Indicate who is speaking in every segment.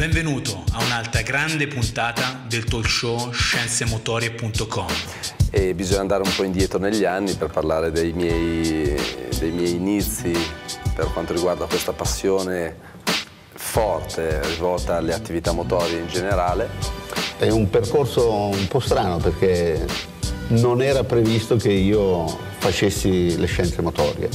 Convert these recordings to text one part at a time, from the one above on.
Speaker 1: Benvenuto a un'altra grande puntata del talk show scienzemotorie.com. E bisogna andare un po' indietro negli anni per parlare dei miei, dei miei inizi per quanto riguarda questa passione forte rivolta alle attività motorie in generale. È un percorso un po' strano perché non era previsto che io facessi le scienze motorie.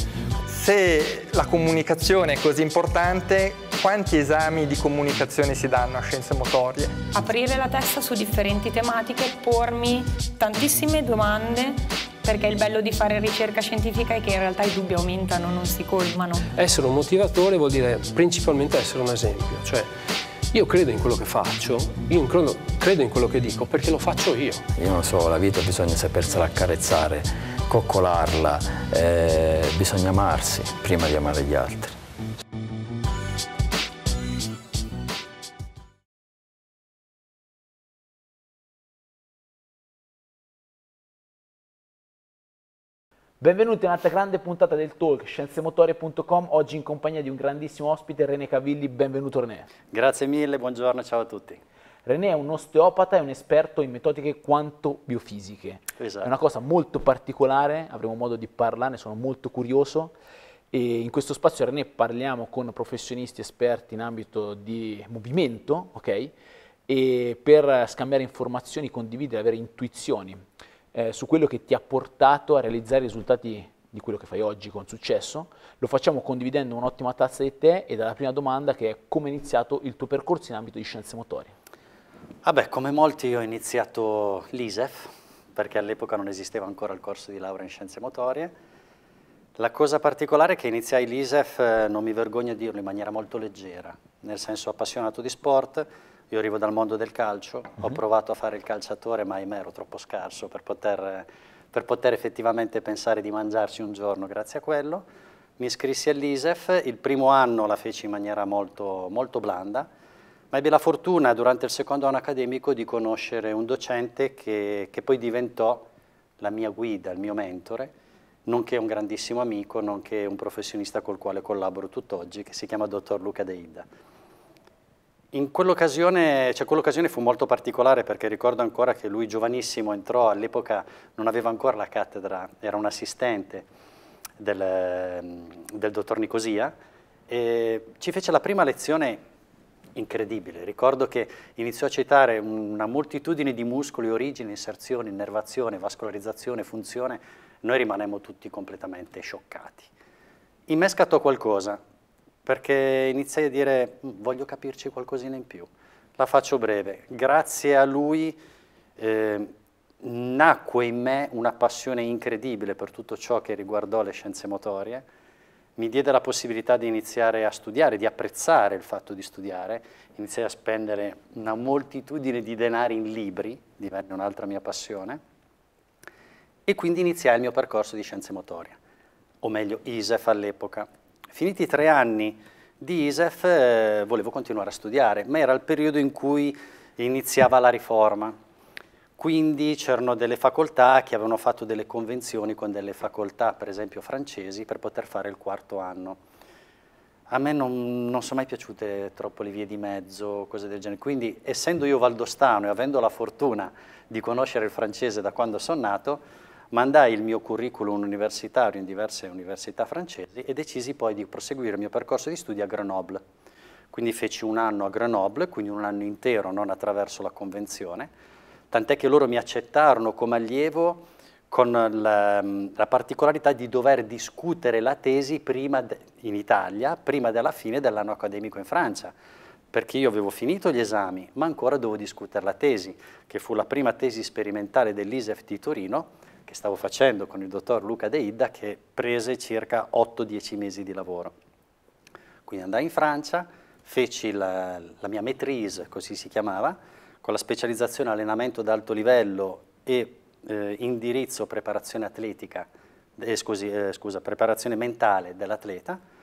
Speaker 2: Se la comunicazione è così importante, quanti esami di comunicazione si danno a scienze motorie? Aprire la testa su differenti tematiche, pormi tantissime domande perché il bello di fare ricerca scientifica è che in realtà i dubbi
Speaker 1: aumentano, non si colmano. Essere un motivatore vuol dire principalmente essere un esempio, cioè io credo in quello che faccio, io credo, in quello che dico perché lo faccio io. Io non
Speaker 2: so, la vita bisogna sapersela accarezzare, coccolarla, eh,
Speaker 1: bisogna amarsi prima di amare gli altri. Benvenuti a un'altra grande puntata del talk scienzemotorie.com, oggi in compagnia di un grandissimo ospite, René Cavilli. Benvenuto René.
Speaker 2: Grazie mille, buongiorno, ciao a tutti.
Speaker 1: René è un osteopata e un esperto in metodiche quanto biofisiche. Esatto. È una cosa molto particolare, avremo modo di parlarne, sono molto curioso. E in questo spazio René parliamo con professionisti esperti in ambito di movimento, ok? E per scambiare informazioni, condividere, avere intuizioni eh, su quello che ti ha portato a realizzare i risultati di quello che fai oggi con successo. Lo facciamo condividendo un'ottima tazza di te e dalla prima domanda che è come è iniziato il tuo percorso in ambito di scienze motorie.
Speaker 2: Vabbè, ah come molti ho iniziato l'ISEF, perché all'epoca non esisteva ancora il corso di laurea in scienze motorie. La cosa particolare è che iniziai l'ISEF, eh, non mi vergogno a dirlo, in maniera molto leggera, nel senso appassionato di sport, io arrivo dal mondo del calcio, uh -huh. ho mhm. provato a fare il calciatore, ma ahimè ero troppo scarso per poter, per poter effettivamente pensare di mangiarsi un giorno grazie a quello. Mi iscrissi all'ISEF, il primo anno la feci in maniera molto, molto blanda, ma ebbe la fortuna durante il secondo anno accademico di conoscere un docente che, che poi diventò la mia guida, il mio mentore, nonché un grandissimo amico, nonché un professionista col quale collaboro tutt'oggi, che si chiama dottor Luca Deida. In quell'occasione, cioè quell'occasione fu molto particolare perché ricordo ancora che lui giovanissimo entrò, all'epoca non aveva ancora la cattedra, era un assistente del, del dottor Nicosia e ci fece la prima lezione incredibile. Ricordo che iniziò a citare una moltitudine di muscoli, origini, inserzioni, innervazione, vascolarizzazione, funzione. Noi rimanemmo tutti completamente scioccati. In me scattò qualcosa, perché iniziai a dire mm, voglio capirci qualcosina in più. La faccio breve. Grazie a lui eh, nacque in me una passione incredibile per tutto ciò che riguardò le scienze motorie. Mi diede la possibilità di iniziare a studiare, di apprezzare il fatto di studiare. Iniziai a spendere una moltitudine di denari in libri, divenne un'altra mia passione. E quindi iniziai il mio percorso di scienze motorie, o meglio ISEF all'epoca. Finiti i tre anni di ISEF eh, volevo continuare a studiare, ma era il periodo in cui iniziava la riforma. Quindi c'erano delle facoltà che avevano fatto delle convenzioni con delle facoltà, per esempio francesi, per poter fare il quarto anno. A me non, non sono mai piaciute troppo le vie di mezzo, cose del genere. Quindi, essendo io valdostano e avendo la fortuna di conoscere il francese da quando sono nato, mandai il mio curriculum universitario in diverse università francesi e decisi poi di proseguire il mio percorso di studi a Grenoble. Quindi feci un anno a Grenoble, quindi un anno intero, non attraverso la convenzione, tant'è che loro mi accettarono come allievo con la, mm, la particolarità di dover discutere la tesi de, in Italia prima della fine dell'anno accademico in Francia perché io avevo finito gli esami, ma ancora dovevo discutere la tesi, che fu la prima tesi sperimentale dell'ISEF di Torino, che stavo facendo con il dottor Luca De Idda che prese circa 8-10 mesi di lavoro. Quindi andai in Francia, feci la, la mia maîtrise, così si chiamava, con la specializzazione allenamento ad alto livello e eh, indirizzo preparazione atletica, eh, scusi, eh, scusa, preparazione mentale dell'atleta,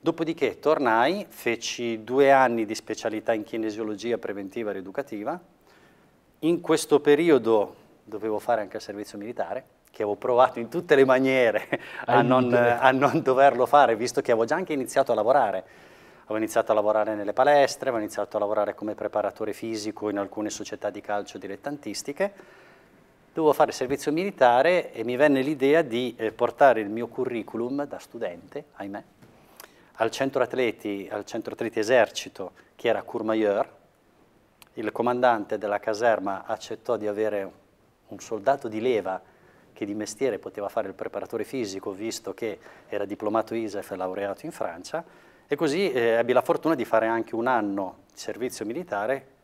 Speaker 2: Dopodiché tornai, feci due anni di specialità in kinesiologia preventiva ed educativa. In questo periodo dovevo fare anche il servizio militare, che avevo provato in tutte le maniere a non, a non, doverlo fare, visto che avevo già anche iniziato a lavorare. Ho iniziato a lavorare nelle palestre, ho iniziato a lavorare come preparatore fisico in alcune società di calcio dilettantistiche. Dovevo fare servizio militare e mi venne l'idea di eh, portare il mio curriculum da studente, ahimè, al centro atleti, al centro atleti esercito, che era Courmayeur. Il comandante della caserma accettò di avere un soldato di leva che di mestiere poteva fare il preparatore fisico, visto che era diplomato ISEF e laureato in Francia, e così eh, ebbi la fortuna di fare anche un anno di servizio militare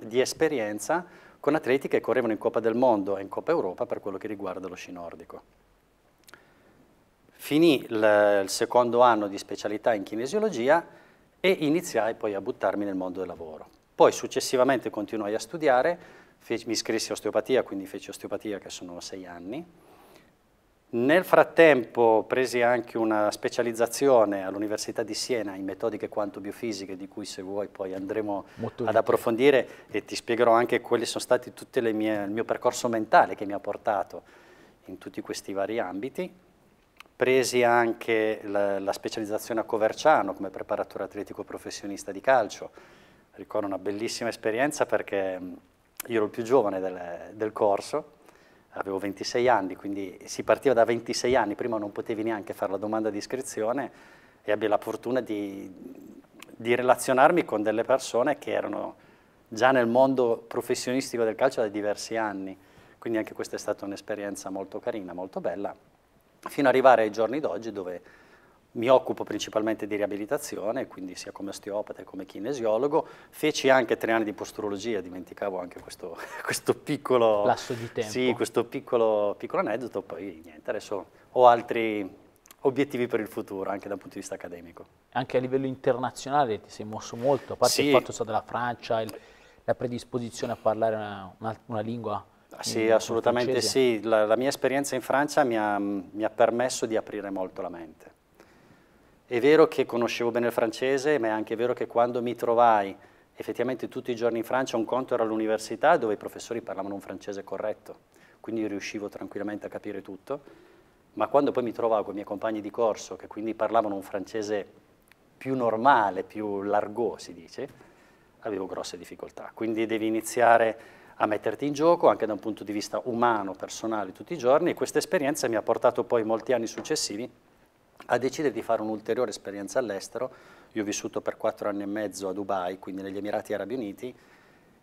Speaker 2: di esperienza con atleti che correvano in Coppa del Mondo e in Coppa Europa per quello che riguarda lo sci nordico. Finì il, il secondo anno di specialità in kinesiologia e iniziai poi a buttarmi nel mondo del lavoro. Poi successivamente continuai a studiare, mi iscrissi a osteopatia, quindi feci osteopatia che sono sei anni. Nel frattempo presi anche una specializzazione all'Università di Siena in metodiche quanto biofisiche, di cui se vuoi poi andremo Molto ad approfondire e ti spiegherò anche quali sono stati tutto il mio percorso mentale che mi ha portato in tutti questi vari ambiti. Presi anche la, la specializzazione a Coverciano come preparatore atletico professionista di calcio. Ricordo una bellissima esperienza perché io ero il più giovane del, del corso, avevo 26 anni, quindi si partiva da 26 anni, prima non potevi neanche fare la domanda di iscrizione e ebbi la fortuna di, di relazionarmi con delle persone che erano già nel mondo professionistico del calcio da diversi anni, quindi anche questa è stata un'esperienza molto carina, molto bella, fino ad arrivare ai giorni d'oggi dove mi occupo principalmente di riabilitazione, quindi sia come osteopata che come kinesiologo, feci anche tre anni di posturologia, dimenticavo anche questo, questo piccolo... Lasso di tempo. Sì, questo piccolo, piccolo aneddoto, poi niente, adesso ho altri obiettivi per il futuro, anche dal punto di vista accademico.
Speaker 1: Anche a livello internazionale ti sei mosso molto, a parte sì. il fatto so, della Francia, il, la predisposizione a parlare una, una, una lingua ah, sì, assolutamente sì.
Speaker 2: La, la, mia esperienza in Francia mi ha, mi ha permesso di aprire molto la mente. È vero che conoscevo bene il francese, ma è anche vero che quando mi trovai effettivamente tutti i giorni in Francia, un conto era all'università dove i professori parlavano un francese corretto, quindi riuscivo tranquillamente a capire tutto, ma quando poi mi trovavo con i miei compagni di corso, che quindi parlavano un francese più normale, più largò si dice, avevo grosse difficoltà. Quindi devi iniziare a metterti in gioco anche da un punto di vista umano, personale, tutti i giorni e questa esperienza mi ha portato poi molti anni successivi a decidere di fare un'ulteriore esperienza all'estero. Io ho vissuto per quattro anni e mezzo a Dubai, quindi negli Emirati Arabi Uniti,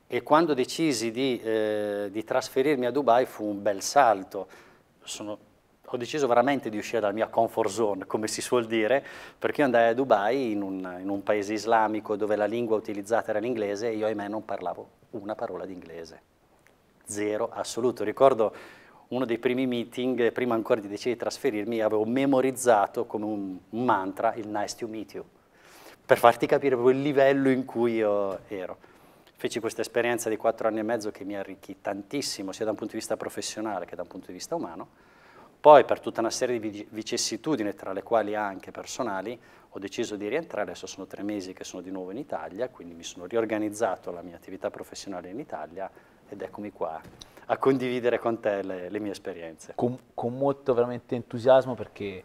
Speaker 2: e quando decisi di, eh, di trasferirmi a Dubai fu un bel salto. Sono, ho deciso veramente di uscire dalla mia comfort zone, come si suol dire, perché io andai a Dubai in un, in un paese islamico dove la lingua utilizzata era l'inglese e io ahimè non parlavo una parola di inglese. Zero assoluto. Ricordo uno dei primi meeting, eh, prima ancora di decidere di trasferirmi, avevo memorizzato come un mantra il nice to meet you, per farti capire proprio il livello in cui io ero. Feci questa esperienza di quattro anni e mezzo che mi arricchì tantissimo, sia da un punto di vista professionale che da un punto di vista umano. Poi, per tutta una serie di vicissitudini, tra le quali anche personali, ho deciso di rientrare. Adesso sono tre mesi che sono di nuovo in Italia, quindi mi sono riorganizzato la mia attività professionale in Italia ed eccomi qua a condividere
Speaker 1: con te le, le mie esperienze. Con, con, molto veramente entusiasmo perché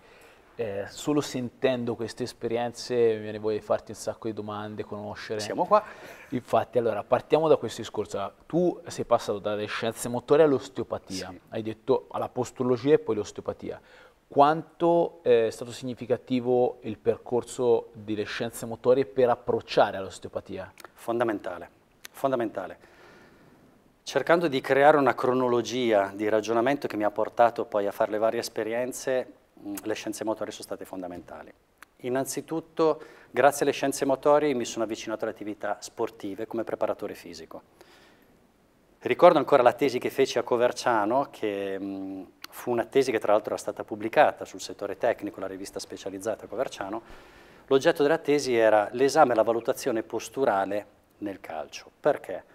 Speaker 1: eh, solo sentendo queste esperienze mi viene voglia di farti un sacco di domande, conoscere. Siamo qua. Infatti, allora, partiamo da questo discorso. tu sei passato dalle scienze motorie all'osteopatia, sì. hai detto alla postologia e poi l'osteopatia. Quanto eh, è stato significativo il percorso delle scienze motorie per approcciare all'osteopatia? Fondamentale, fondamentale
Speaker 2: cercando di creare una cronologia di ragionamento che mi ha portato poi a fare le varie esperienze, mm, le scienze motorie sono state fondamentali. Innanzitutto, grazie alle scienze motorie mi sono avvicinato alle attività sportive come preparatore fisico. Ricordo ancora la tesi che feci a Coverciano, che mh, mm, fu una tesi che tra l'altro era stata pubblicata sul settore tecnico, la rivista specializzata a Coverciano. L'oggetto della tesi era l'esame e la valutazione posturale nel calcio. Perché?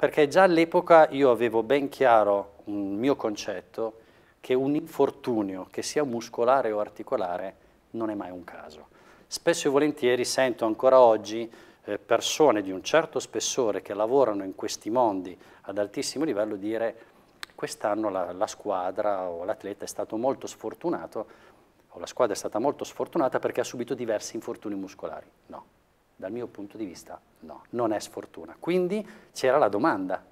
Speaker 2: perché già all'epoca io avevo ben chiaro un mio concetto che un infortunio, che sia muscolare o articolare, non è mai un caso. Spesso e volentieri sento ancora oggi eh, persone di un certo spessore che lavorano in questi mondi ad altissimo livello dire quest'anno la, la, squadra o l'atleta è stato molto sfortunato o la squadra è stata molto sfortunata perché ha subito diversi infortuni muscolari. No, dal mio punto di vista no, non è sfortuna. Quindi c'era la domanda,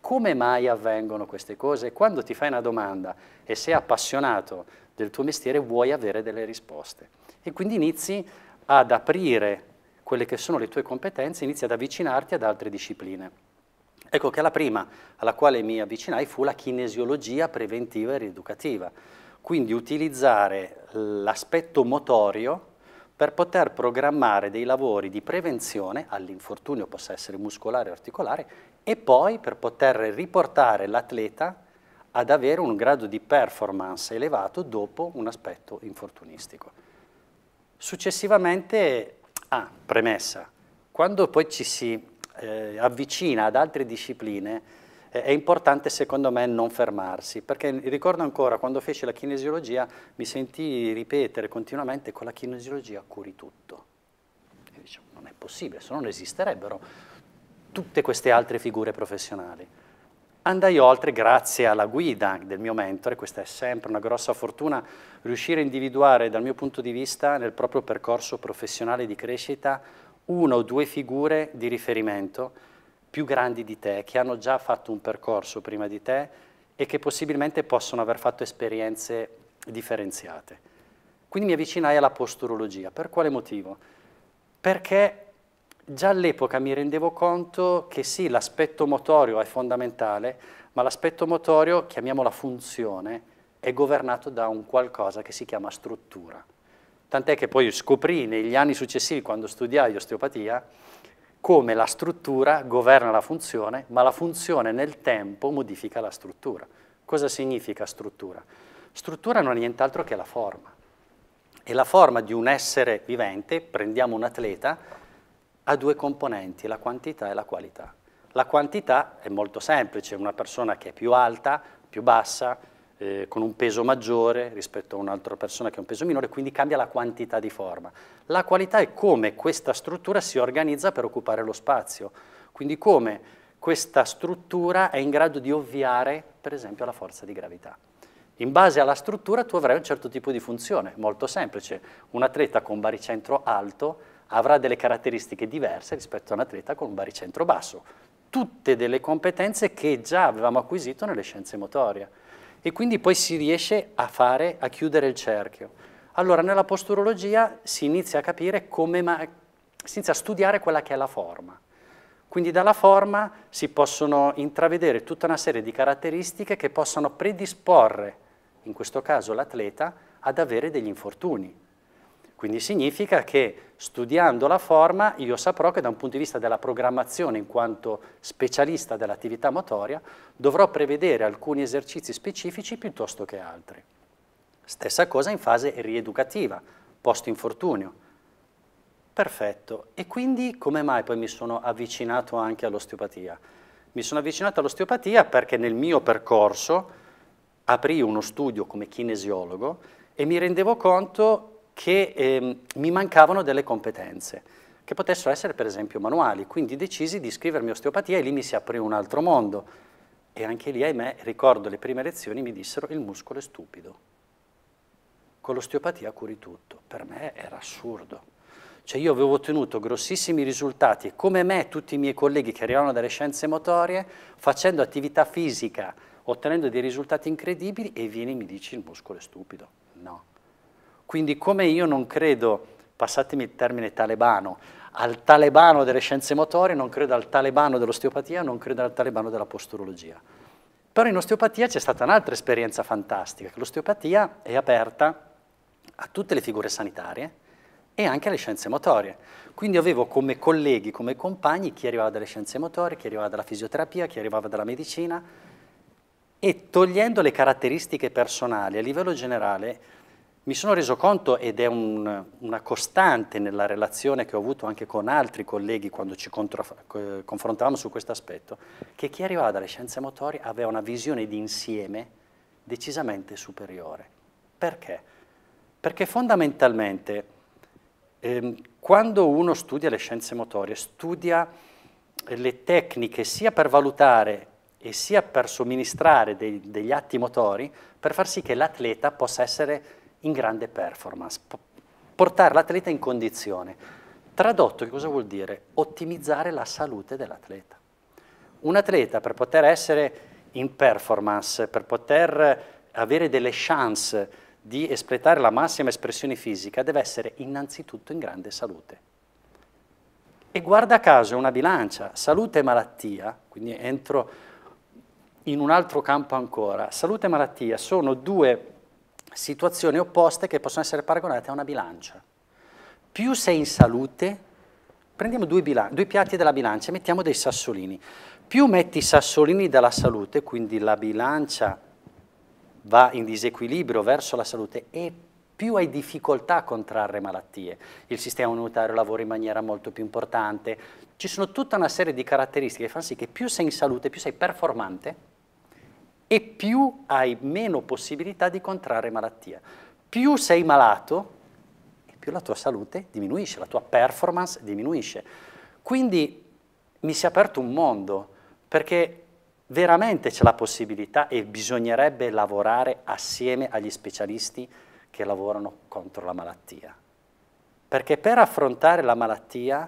Speaker 2: come mai avvengono queste cose? Quando ti fai una domanda e sei appassionato del tuo mestiere vuoi avere delle risposte e quindi inizi ad aprire quelle che sono le tue competenze, inizi ad avvicinarti ad altre discipline. Ecco che la prima alla quale mi avvicinai fu la kinesiologia preventiva e rieducativa, quindi utilizzare l'aspetto motorio per poter programmare dei lavori di prevenzione all'infortunio, possa essere muscolare o articolare, e poi per poter riportare l'atleta ad avere un grado di performance elevato dopo un aspetto infortunistico. Successivamente, ah, premessa, quando poi ci si eh, avvicina ad altre discipline, è importante secondo me non fermarsi, perché ricordo ancora quando feci la kinesiologia mi sentii ripetere continuamente con la kinesiologia curi tutto. E dicevo, non è possibile, se no non esisterebbero tutte queste altre figure professionali. Andai oltre grazie alla guida del mio mentore, questa è sempre una grossa fortuna, riuscire a individuare dal mio punto di vista nel proprio percorso professionale di crescita una o due figure di riferimento più grandi di te, che hanno già fatto un percorso prima di te e che possibilmente possono aver fatto esperienze differenziate. Quindi mi avvicinai alla posturologia. Per quale motivo? Perché già all'epoca mi rendevo conto che sì, l'aspetto motorio è fondamentale, ma l'aspetto motorio, chiamiamola funzione, è governato da un qualcosa che si chiama struttura. Tant'è che poi scoprì negli anni successivi, quando studiai osteopatia, come la struttura governa la funzione, ma la funzione nel tempo modifica la struttura. Cosa significa struttura? Struttura non è nient'altro che la forma. E la forma di un essere vivente, prendiamo un atleta, ha due componenti, la quantità e la qualità. La quantità è molto semplice, una persona che è più alta, più bassa, eh, con un peso maggiore rispetto a un'altra persona che ha un peso minore, quindi cambia la quantità di forma. La qualità è come questa struttura si organizza per occupare lo spazio, quindi come questa struttura è in grado di ovviare, per esempio, alla forza di gravità. In base alla struttura tu avrai un certo tipo di funzione, molto semplice. Un atleta con baricentro alto avrà delle caratteristiche diverse rispetto a un atleta con un baricentro basso. Tutte delle competenze che già avevamo acquisito nelle scienze motorie e quindi poi si riesce a fare, a chiudere il cerchio. Allora nella posturologia si inizia a capire come, ma, si inizia a studiare quella che è la forma. Quindi dalla forma si possono intravedere tutta una serie di caratteristiche che possono predisporre, in questo caso l'atleta, ad avere degli infortuni. Quindi significa che studiando la forma io saprò che da un punto di vista della programmazione in quanto specialista dell'attività motoria dovrò prevedere alcuni esercizi specifici piuttosto che altri. Stessa cosa in fase rieducativa, post infortunio. Perfetto, e quindi come mai poi mi sono avvicinato anche all'osteopatia? Mi sono avvicinato all'osteopatia perché nel mio percorso aprì uno studio come kinesiologo e mi rendevo conto che eh, mi mancavano delle competenze, che potessero essere per esempio manuali, quindi decisi di iscrivermi a osteopatia e lì mi si aprì un altro mondo. E anche lì, ahimè, ricordo le prime lezioni, mi dissero il muscolo è stupido. Con l'osteopatia curi tutto. Per me era assurdo. Cioè io avevo ottenuto grossissimi risultati come me e tutti i miei colleghi che arrivavano dalle scienze motorie, facendo attività fisica, ottenendo dei risultati incredibili e vieni e mi dici il muscolo è stupido. Quindi come io non credo, passatemi il termine talebano, al talebano delle scienze motorie, non credo al talebano dell'osteopatia, non credo al talebano della posturologia. Però in osteopatia c'è stata un'altra esperienza fantastica, che l'osteopatia è aperta a tutte le figure sanitarie e anche alle scienze motorie. Quindi avevo come colleghi, come compagni, chi arrivava dalle scienze motorie, chi arrivava dalla fisioterapia, chi arrivava dalla medicina e togliendo le caratteristiche personali a livello generale, mi sono reso conto, ed è un, una costante nella relazione che ho avuto anche con altri colleghi quando ci contro, eh, confrontavamo su questo aspetto, che chi arrivava dalle scienze motorie aveva una visione di insieme decisamente superiore. Perché? Perché fondamentalmente ehm, quando uno studia le scienze motorie, studia le tecniche sia per valutare e sia per somministrare dei, degli atti motori per far sì che l'atleta possa essere in grande performance, portare l'atleta in condizione. Tradotto che cosa vuol dire? Ottimizzare la salute dell'atleta. Un atleta per poter essere in performance, per poter avere delle chance di espletare la massima espressione fisica, deve essere innanzitutto in grande salute. E guarda caso è una bilancia, salute e malattia, quindi entro in un altro campo ancora, salute e malattia sono due situazioni opposte che possono essere paragonate a una bilancia. Più sei in salute, prendiamo due, due piatti della bilancia e mettiamo dei sassolini. Più metti i sassolini dalla salute, quindi la bilancia va in disequilibrio verso la salute e più hai difficoltà a contrarre malattie. Il sistema immunitario lavora in maniera molto più importante. Ci sono tutta una serie di caratteristiche che fanno sì che più sei in salute, più sei performante, e più hai meno possibilità di contrarre malattia. Più sei malato, più la tua salute diminuisce, la tua performance diminuisce. Quindi mi si è aperto un mondo, perché veramente c'è la possibilità e bisognerebbe lavorare assieme agli specialisti che lavorano contro la malattia. Perché per affrontare la malattia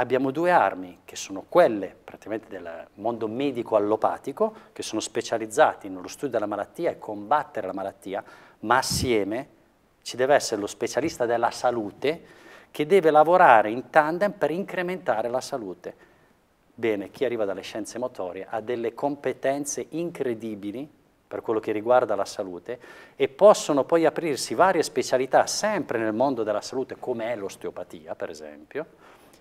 Speaker 2: abbiamo due armi che sono quelle praticamente del mondo medico allopatico, che sono specializzati nello studio della malattia e combattere la malattia, ma assieme ci deve essere lo specialista della salute che deve lavorare in tandem per incrementare la salute. Bene, chi arriva dalle scienze motorie ha delle competenze incredibili per quello che riguarda la salute e possono poi aprirsi varie specialità sempre nel mondo della salute come è l'osteopatia, per esempio,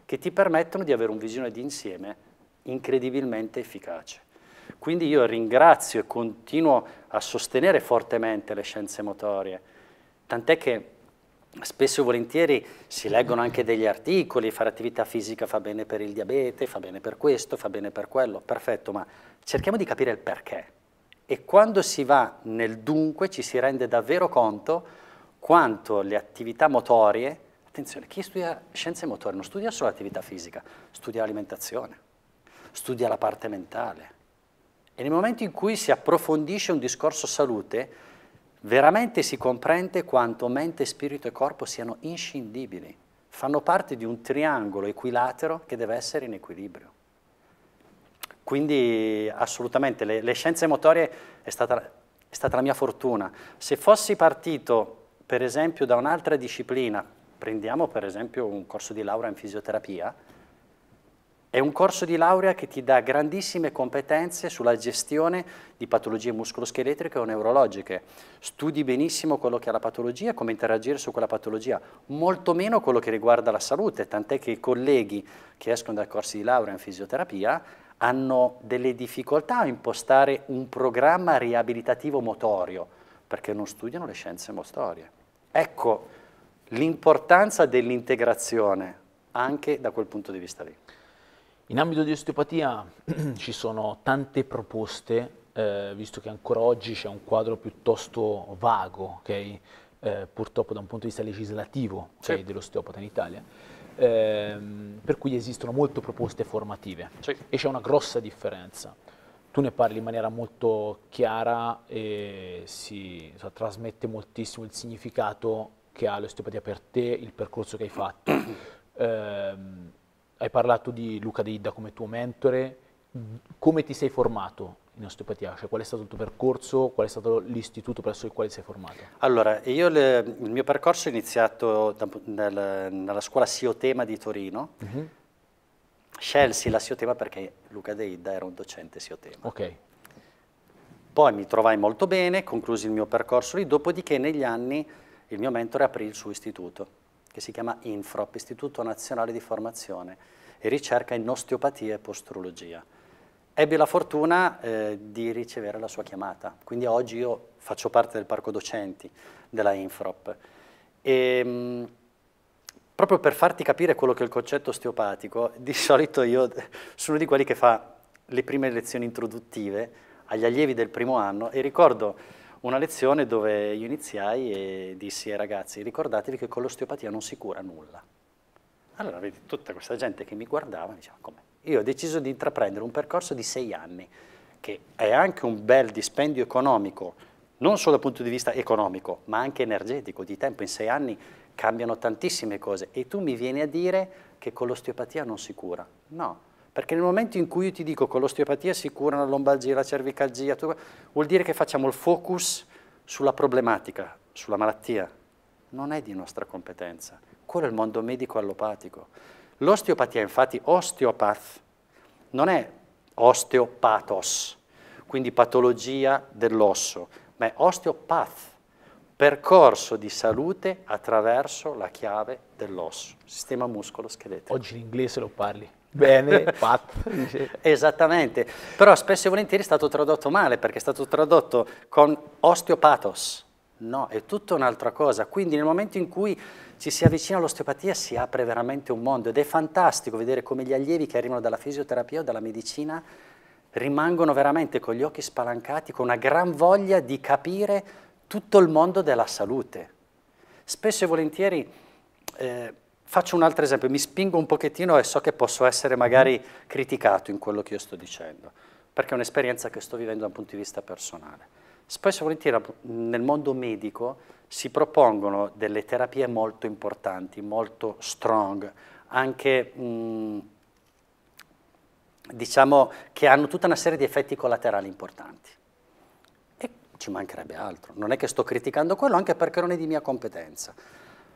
Speaker 2: che ti permettono di avere un visione di insieme incredibilmente efficace. Quindi io ringrazio e continuo a sostenere fortemente le scienze motorie, tant'è che spesso e volentieri si leggono anche degli articoli, fare attività fisica fa bene per il diabete, fa bene per questo, fa bene per quello, perfetto, ma cerchiamo di capire il perché. E quando si va nel dunque ci si rende davvero conto quanto le attività motorie Attenzione, chi studia scienze motorie non studia solo l'attività fisica, studia l'alimentazione, studia la parte mentale. E nel momento in cui si approfondisce un discorso salute, veramente si comprende quanto mente, spirito e corpo siano inscindibili, fanno parte di un triangolo equilatero che deve essere in equilibrio. Quindi assolutamente le, le scienze motorie è stata, è stata la mia fortuna. Se fossi partito per esempio da un'altra disciplina, Prendiamo per esempio un corso di laurea in fisioterapia, è un corso di laurea che ti dà grandissime competenze sulla gestione di patologie muscoloscheletriche o neurologiche. Studi benissimo quello che è la patologia, e come interagire su quella patologia, molto meno quello che riguarda la salute, tant'è che i colleghi che escono dai corsi di laurea in fisioterapia hanno delle difficoltà a impostare un programma riabilitativo motorio, perché non studiano le scienze motorie. Ecco l'importanza dell'integrazione anche da quel punto di vista lì.
Speaker 1: In ambito di osteopatia ci sono tante proposte, eh, visto che ancora oggi c'è un quadro piuttosto vago, okay? eh, purtroppo da un punto di vista legislativo okay, sì. dell'osteopata in Italia, ehm, per cui esistono molte proposte formative sì. e c'è una grossa differenza tu ne parli in maniera molto chiara e si so, trasmette moltissimo il significato che ha l'osteopatia per te, il percorso che hai fatto. Eh, hai parlato di Luca Deidda come tuo mentore, come ti sei formato in osteopatia? Cioè, qual è stato il tuo percorso? Qual è stato l'istituto presso il quale sei formato?
Speaker 2: Allora, le, il mio percorso è iniziato da, nel, nella scuola Siotema di Torino. Uh mhm. -huh. Scelsi la Siotema perché Luca Deidda era un docente Siotema. Ok. Poi mi trovai molto bene, conclusi il mio percorso lì, dopodiché negli anni il mio mentore aprì il suo istituto, che si chiama INFROP, Istituto Nazionale di Formazione e Ricerca in Osteopatia e Postrologia. Ebbi la fortuna eh, di ricevere la sua chiamata, quindi oggi io faccio parte del parco docenti della INFROP. E, ehm, mh, proprio per farti capire quello che è il concetto osteopatico, di solito io sono di quelli che fa le prime lezioni introduttive agli allievi del primo anno e ricordo una lezione dove io iniziai e dissi ai ragazzi ricordatevi che con l'osteopatia non si cura nulla. Allora vedi tutta questa gente che mi guardava e diceva come? Io ho deciso di intraprendere un percorso di sei anni che è anche un bel dispendio economico, non solo dal punto di vista economico ma anche energetico, di tempo in sei anni cambiano tantissime cose e tu mi vieni a dire che con l'osteopatia non si cura. No, perché nel momento in cui io ti dico che con l'osteopatia si cura la lombalgia, la cervicalgia, tu, vuol dire che facciamo il focus sulla problematica, sulla malattia. Non è di nostra competenza. Quello è il mondo medico allopatico. L'osteopatia, infatti, osteopath, non è osteopathos, quindi patologia dell'osso, ma è osteopath, percorso di salute attraverso la chiave dell'osso, sistema muscolo-scheletro. Oggi l'inglese lo parli? bene, pat. Dice. Esattamente, però spesso e volentieri è stato tradotto male perché è stato tradotto con osteopatos. No, è tutta un'altra cosa. Quindi nel momento in cui ci si avvicina all'osteopatia si apre veramente un mondo ed è fantastico vedere come gli allievi che arrivano dalla fisioterapia o dalla medicina rimangono veramente con gli occhi spalancati, con una gran voglia di capire tutto il mondo della salute. Spesso e volentieri eh, Faccio un altro esempio, mi spingo un pochettino e so che posso essere mhm. magari criticato in quello che io sto dicendo, perché è un'esperienza che sto vivendo da un punto di vista personale. Spesso e volentieri nel mondo medico si propongono delle terapie molto importanti, molto strong, anche mm, diciamo che hanno tutta una serie di effetti collaterali importanti. E ci mancherebbe altro, non è che sto criticando quello, anche perché non è di mia competenza.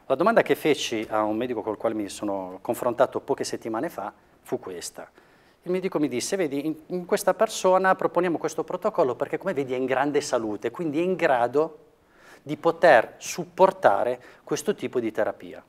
Speaker 2: La domanda che feci a un medico col quale mi sono confrontato poche settimane fa fu questa. Il medico mi disse, vedi, in, in questa persona proponiamo questo protocollo perché come vedi è in grande salute, quindi è in grado di poter supportare questo tipo di terapia.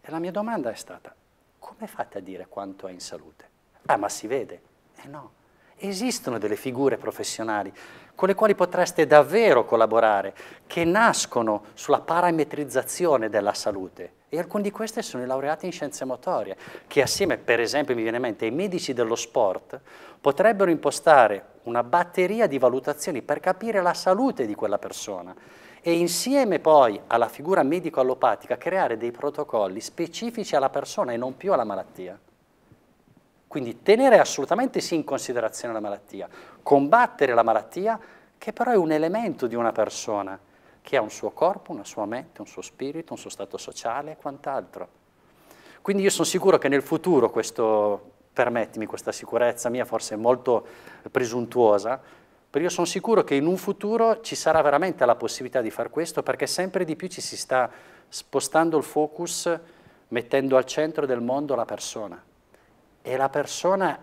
Speaker 2: E la mia domanda è stata, come fate a dire quanto è in salute? Ah, ma si vede? Eh no, Esistono delle figure professionali con le quali potreste davvero collaborare, che nascono sulla parametrizzazione della salute. E alcune di queste sono i laureati in scienze motorie, che assieme, per esempio, mi viene in mente, ai medici dello sport, potrebbero impostare una batteria di valutazioni per capire la salute di quella persona e insieme poi alla figura medico-allopatica creare dei protocolli specifici alla persona e non più alla malattia. Quindi tenere assolutamente sì in considerazione la malattia, combattere la malattia che però è un elemento di una persona che ha un suo corpo, una sua mente, un suo spirito, un suo stato sociale e quant'altro. Quindi io sono sicuro che nel futuro questo, permettimi questa sicurezza mia forse molto presuntuosa, però io sono sicuro che in un futuro ci sarà veramente la possibilità di far questo perché sempre di più ci si sta spostando il focus mettendo al centro del mondo la persona e la persona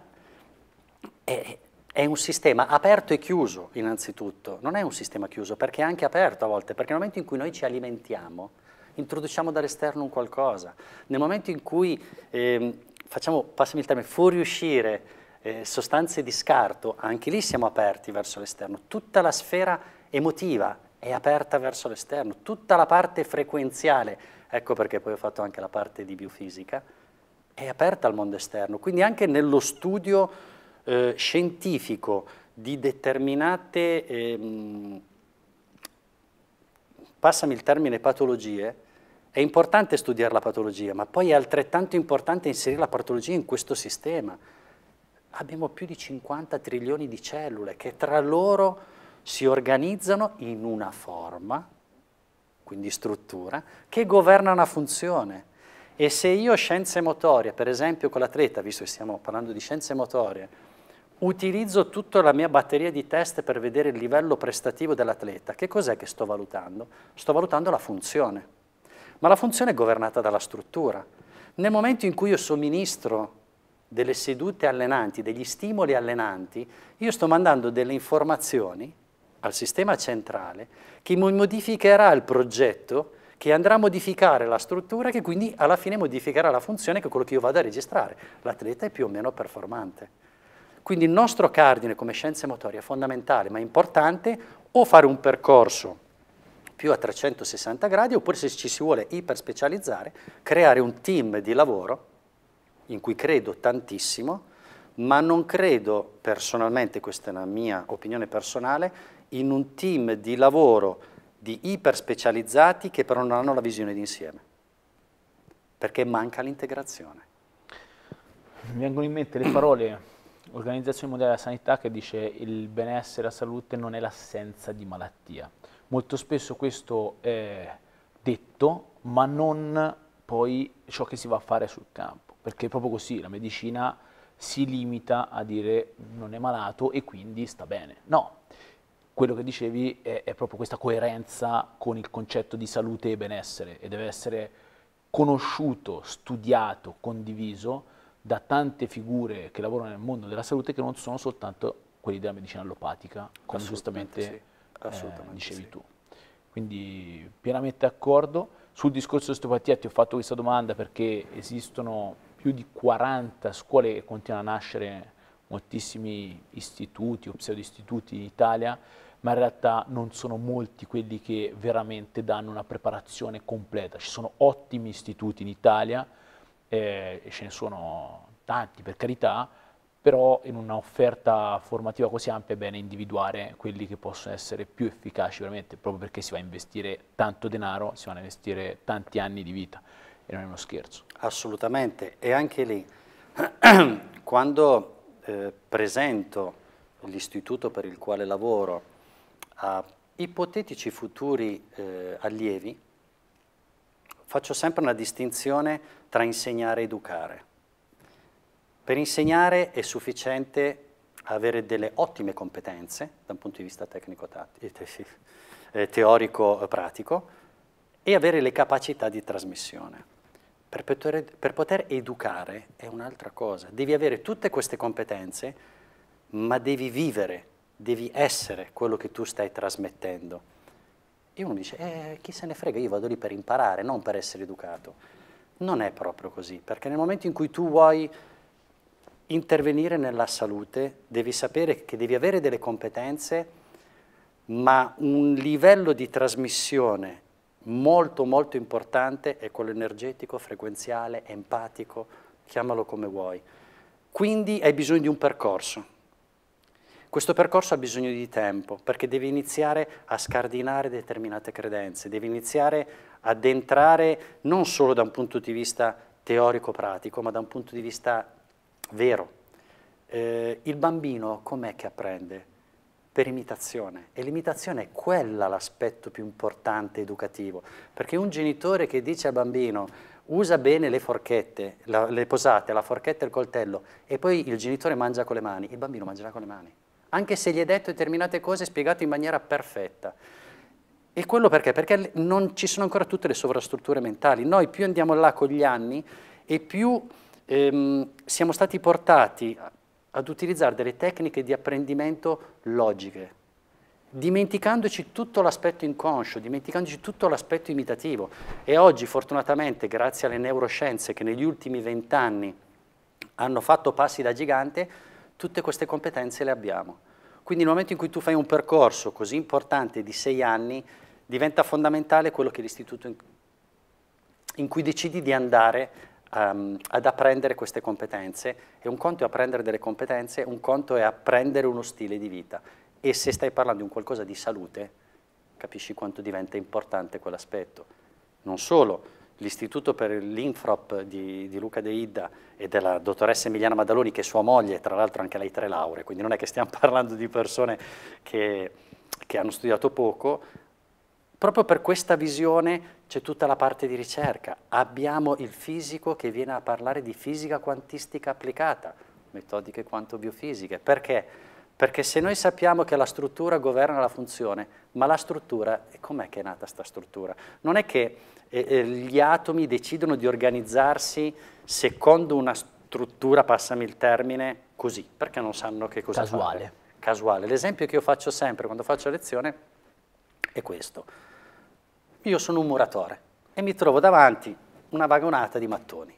Speaker 2: è, è un sistema aperto e chiuso innanzitutto, non è un sistema chiuso perché è anche aperto a volte, perché nel momento in cui noi ci alimentiamo, introduciamo dall'esterno un qualcosa, nel momento in cui eh, facciamo, passami il termine, fuoriuscire eh, sostanze di scarto, anche lì siamo aperti verso l'esterno, tutta la sfera emotiva è aperta verso l'esterno, tutta la parte frequenziale, ecco perché poi ho fatto anche la parte di biofisica, è aperta al mondo esterno, quindi anche nello studio eh, scientifico di determinate, ehm, passami il termine, patologie, è importante studiare la patologia, ma poi è altrettanto importante inserire la patologia in questo sistema. Abbiamo più di 50 trilioni di cellule che tra loro si organizzano in una forma, quindi struttura, che governa una funzione. E se io scienze motorie, per esempio con l'atleta, visto che stiamo parlando di scienze motorie, utilizzo tutta la mia batteria di test per vedere il livello prestativo dell'atleta, che cos'è che sto valutando? Sto valutando la funzione, ma la funzione è governata dalla struttura. Nel momento in cui io somministro delle sedute allenanti, degli stimoli allenanti, io sto mandando delle informazioni al sistema centrale che modificherà il progetto che andrà a modificare la struttura che quindi alla fine modificherà la funzione che è quello che io vado a registrare. L'atleta è più o meno performante. Quindi il nostro cardine come scienze motorie è fondamentale, ma è importante o fare un percorso più a 360 gradi, oppure se ci si vuole iperspecializzare, creare un team di lavoro in cui credo tantissimo, ma non credo personalmente, questa è la mia opinione personale, in un team di lavoro di iperspecializzati che però non hanno la visione d'insieme, perché manca
Speaker 1: l'integrazione. Mi vengono in mente le parole Organizzazione Mondiale della Sanità che dice il benessere, e la salute non è l'assenza di malattia. Molto spesso questo è detto, ma non poi ciò che si va a fare sul campo, perché è proprio così la medicina si limita a dire non è malato e quindi sta bene. No, quello che dicevi è, è, proprio questa coerenza con il concetto di salute e benessere e deve essere conosciuto, studiato, condiviso da tante figure che lavorano nel mondo della salute che non sono soltanto quelli della medicina allopatica, come giustamente sì, eh, dicevi sì. tu. Quindi pienamente d'accordo. Sul discorso di osteopatia ti ho fatto questa domanda perché esistono più di 40 scuole che continuano a nascere, moltissimi istituti o pseudo istituti in Italia, ma in realtà non sono molti quelli che veramente danno una preparazione completa. Ci sono ottimi istituti in Italia, eh, e ce ne sono tanti per carità, però in un'offerta formativa così ampia è bene individuare quelli che possono essere più efficaci veramente, proprio perché si va a investire tanto denaro, si va a investire tanti anni di vita, e non è uno scherzo.
Speaker 2: Assolutamente, e anche lì, quando eh, presento l'istituto per il quale lavoro a ipotetici futuri eh, allievi, faccio sempre una distinzione tra insegnare e educare. Per insegnare è sufficiente avere delle ottime competenze da un punto di vista tecnico, eh, eh, teorico-pratico eh, e avere le capacità di trasmissione. Per poter, per poter educare è un'altra cosa. Devi avere tutte queste competenze, ma devi vivere devi essere quello che tu stai trasmettendo. E uno dice, eh, chi se ne frega, io vado lì per imparare, non per essere educato. Non è proprio così, perché nel momento in cui tu vuoi intervenire nella salute, devi sapere che devi avere delle competenze, ma un livello di trasmissione molto molto importante è quello energetico, frequenziale, empatico, chiamalo come vuoi. Quindi hai bisogno di un percorso, questo percorso ha bisogno di tempo perché devi iniziare a scardinare determinate credenze, devi iniziare ad entrare non solo da un punto di vista teorico-pratico, ma da un punto di vista vero. Eh, il bambino com'è che apprende? Per imitazione. E l'imitazione è quella l'aspetto più importante educativo, perché un genitore che dice al bambino usa bene le forchette, la, le posate, la forchetta e il coltello, e poi il genitore mangia con le mani, il bambino mangerà con le mani anche se gli hai detto determinate cose spiegate in maniera perfetta. E quello perché? Perché non ci sono ancora tutte le sovrastrutture mentali. Noi più andiamo là con gli anni e più ehm, siamo stati portati ad utilizzare delle tecniche di apprendimento logiche, dimenticandoci tutto l'aspetto inconscio, dimenticandoci tutto l'aspetto imitativo. E oggi, fortunatamente, grazie alle neuroscienze che negli ultimi vent'anni hanno fatto passi da gigante, Tutte queste competenze le abbiamo. Quindi nel momento in cui tu fai un percorso così importante di sei anni, diventa fondamentale quello che l'istituto in, in, cui decidi di andare um, ad apprendere queste competenze. E un conto è apprendere delle competenze, un conto è apprendere uno stile di vita. E se stai parlando di un qualcosa di salute, capisci quanto diventa importante quell'aspetto. Non solo, l'Istituto per l'Infrop di, di, Luca De Idda e della dottoressa Emiliana Madaloni, che è sua moglie, tra l'altro anche lei tre lauree, quindi non è che stiamo parlando di persone che, che hanno studiato poco, proprio per questa visione c'è tutta la parte di ricerca. Abbiamo il fisico che viene a parlare di fisica quantistica applicata, metodiche quanto-biofisiche. Perché? Perché se noi sappiamo che la struttura governa la funzione, ma la struttura, com'è che è nata questa struttura? Non è che gli atomi decidono di organizzarsi secondo una struttura, passami il termine, così, perché non sanno che cosa Casuale. Fare. Casuale. L'esempio che io faccio sempre quando faccio lezione è questo. Io sono un muratore e mi trovo davanti una vagonata di mattoni,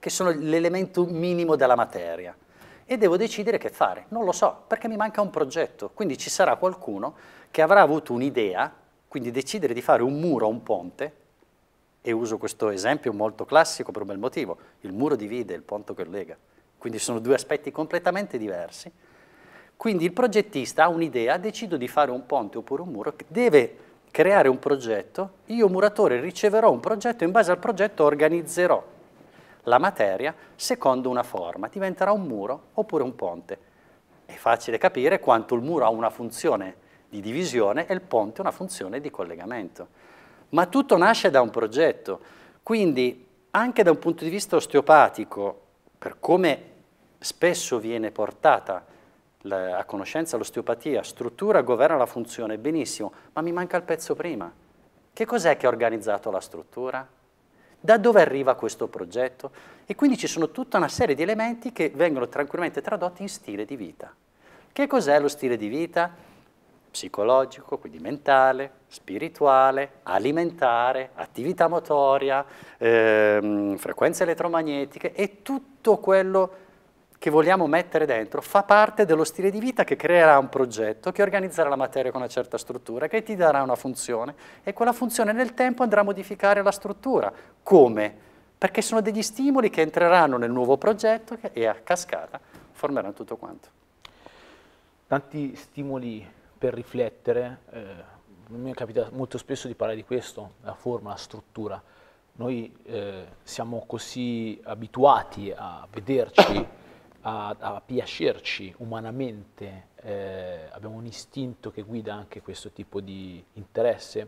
Speaker 2: che sono l'elemento minimo della materia e devo decidere che fare. Non lo so, perché mi manca un progetto. Quindi ci sarà qualcuno che avrà avuto un'idea, quindi decidere di fare un muro o un ponte, e uso questo esempio molto classico per un bel motivo, il muro divide il ponte che lega, quindi sono due aspetti completamente diversi. Quindi il progettista ha un'idea, decido di fare un ponte oppure un muro, deve creare un progetto, io muratore riceverò un progetto, in base al progetto organizzerò la materia secondo una forma, diventerà un muro oppure un ponte. È facile capire quanto il muro ha una funzione di divisione e il ponte una funzione di collegamento ma tutto nasce da un progetto. Quindi anche da un punto di vista osteopatico, per come spesso viene portata la, a conoscenza l'osteopatia, struttura governa la funzione, benissimo, ma mi manca il pezzo prima. Che cos'è che ha organizzato la struttura? Da dove arriva questo progetto? E quindi ci sono tutta una serie di elementi che vengono tranquillamente tradotti in stile di vita. Che cos'è lo stile di vita? psicologico, quindi mentale, spirituale, alimentare, attività motoria, ehm, frequenze elettromagnetiche e tutto quello che vogliamo mettere dentro fa parte dello stile di vita che creerà un progetto, che organizzerà la materia con una certa struttura, che ti darà una funzione e quella funzione nel tempo andrà a modificare la struttura. Come? Perché sono degli stimoli che entreranno nel nuovo progetto e a cascata formeranno
Speaker 1: tutto quanto. Tanti stimoli per riflettere, eh, mi è capitato molto spesso di parlare di questo, la forma, la struttura. Noi eh, siamo così abituati a vederci, a, a piacerci umanamente, eh, abbiamo un istinto che guida anche questo tipo di interesse,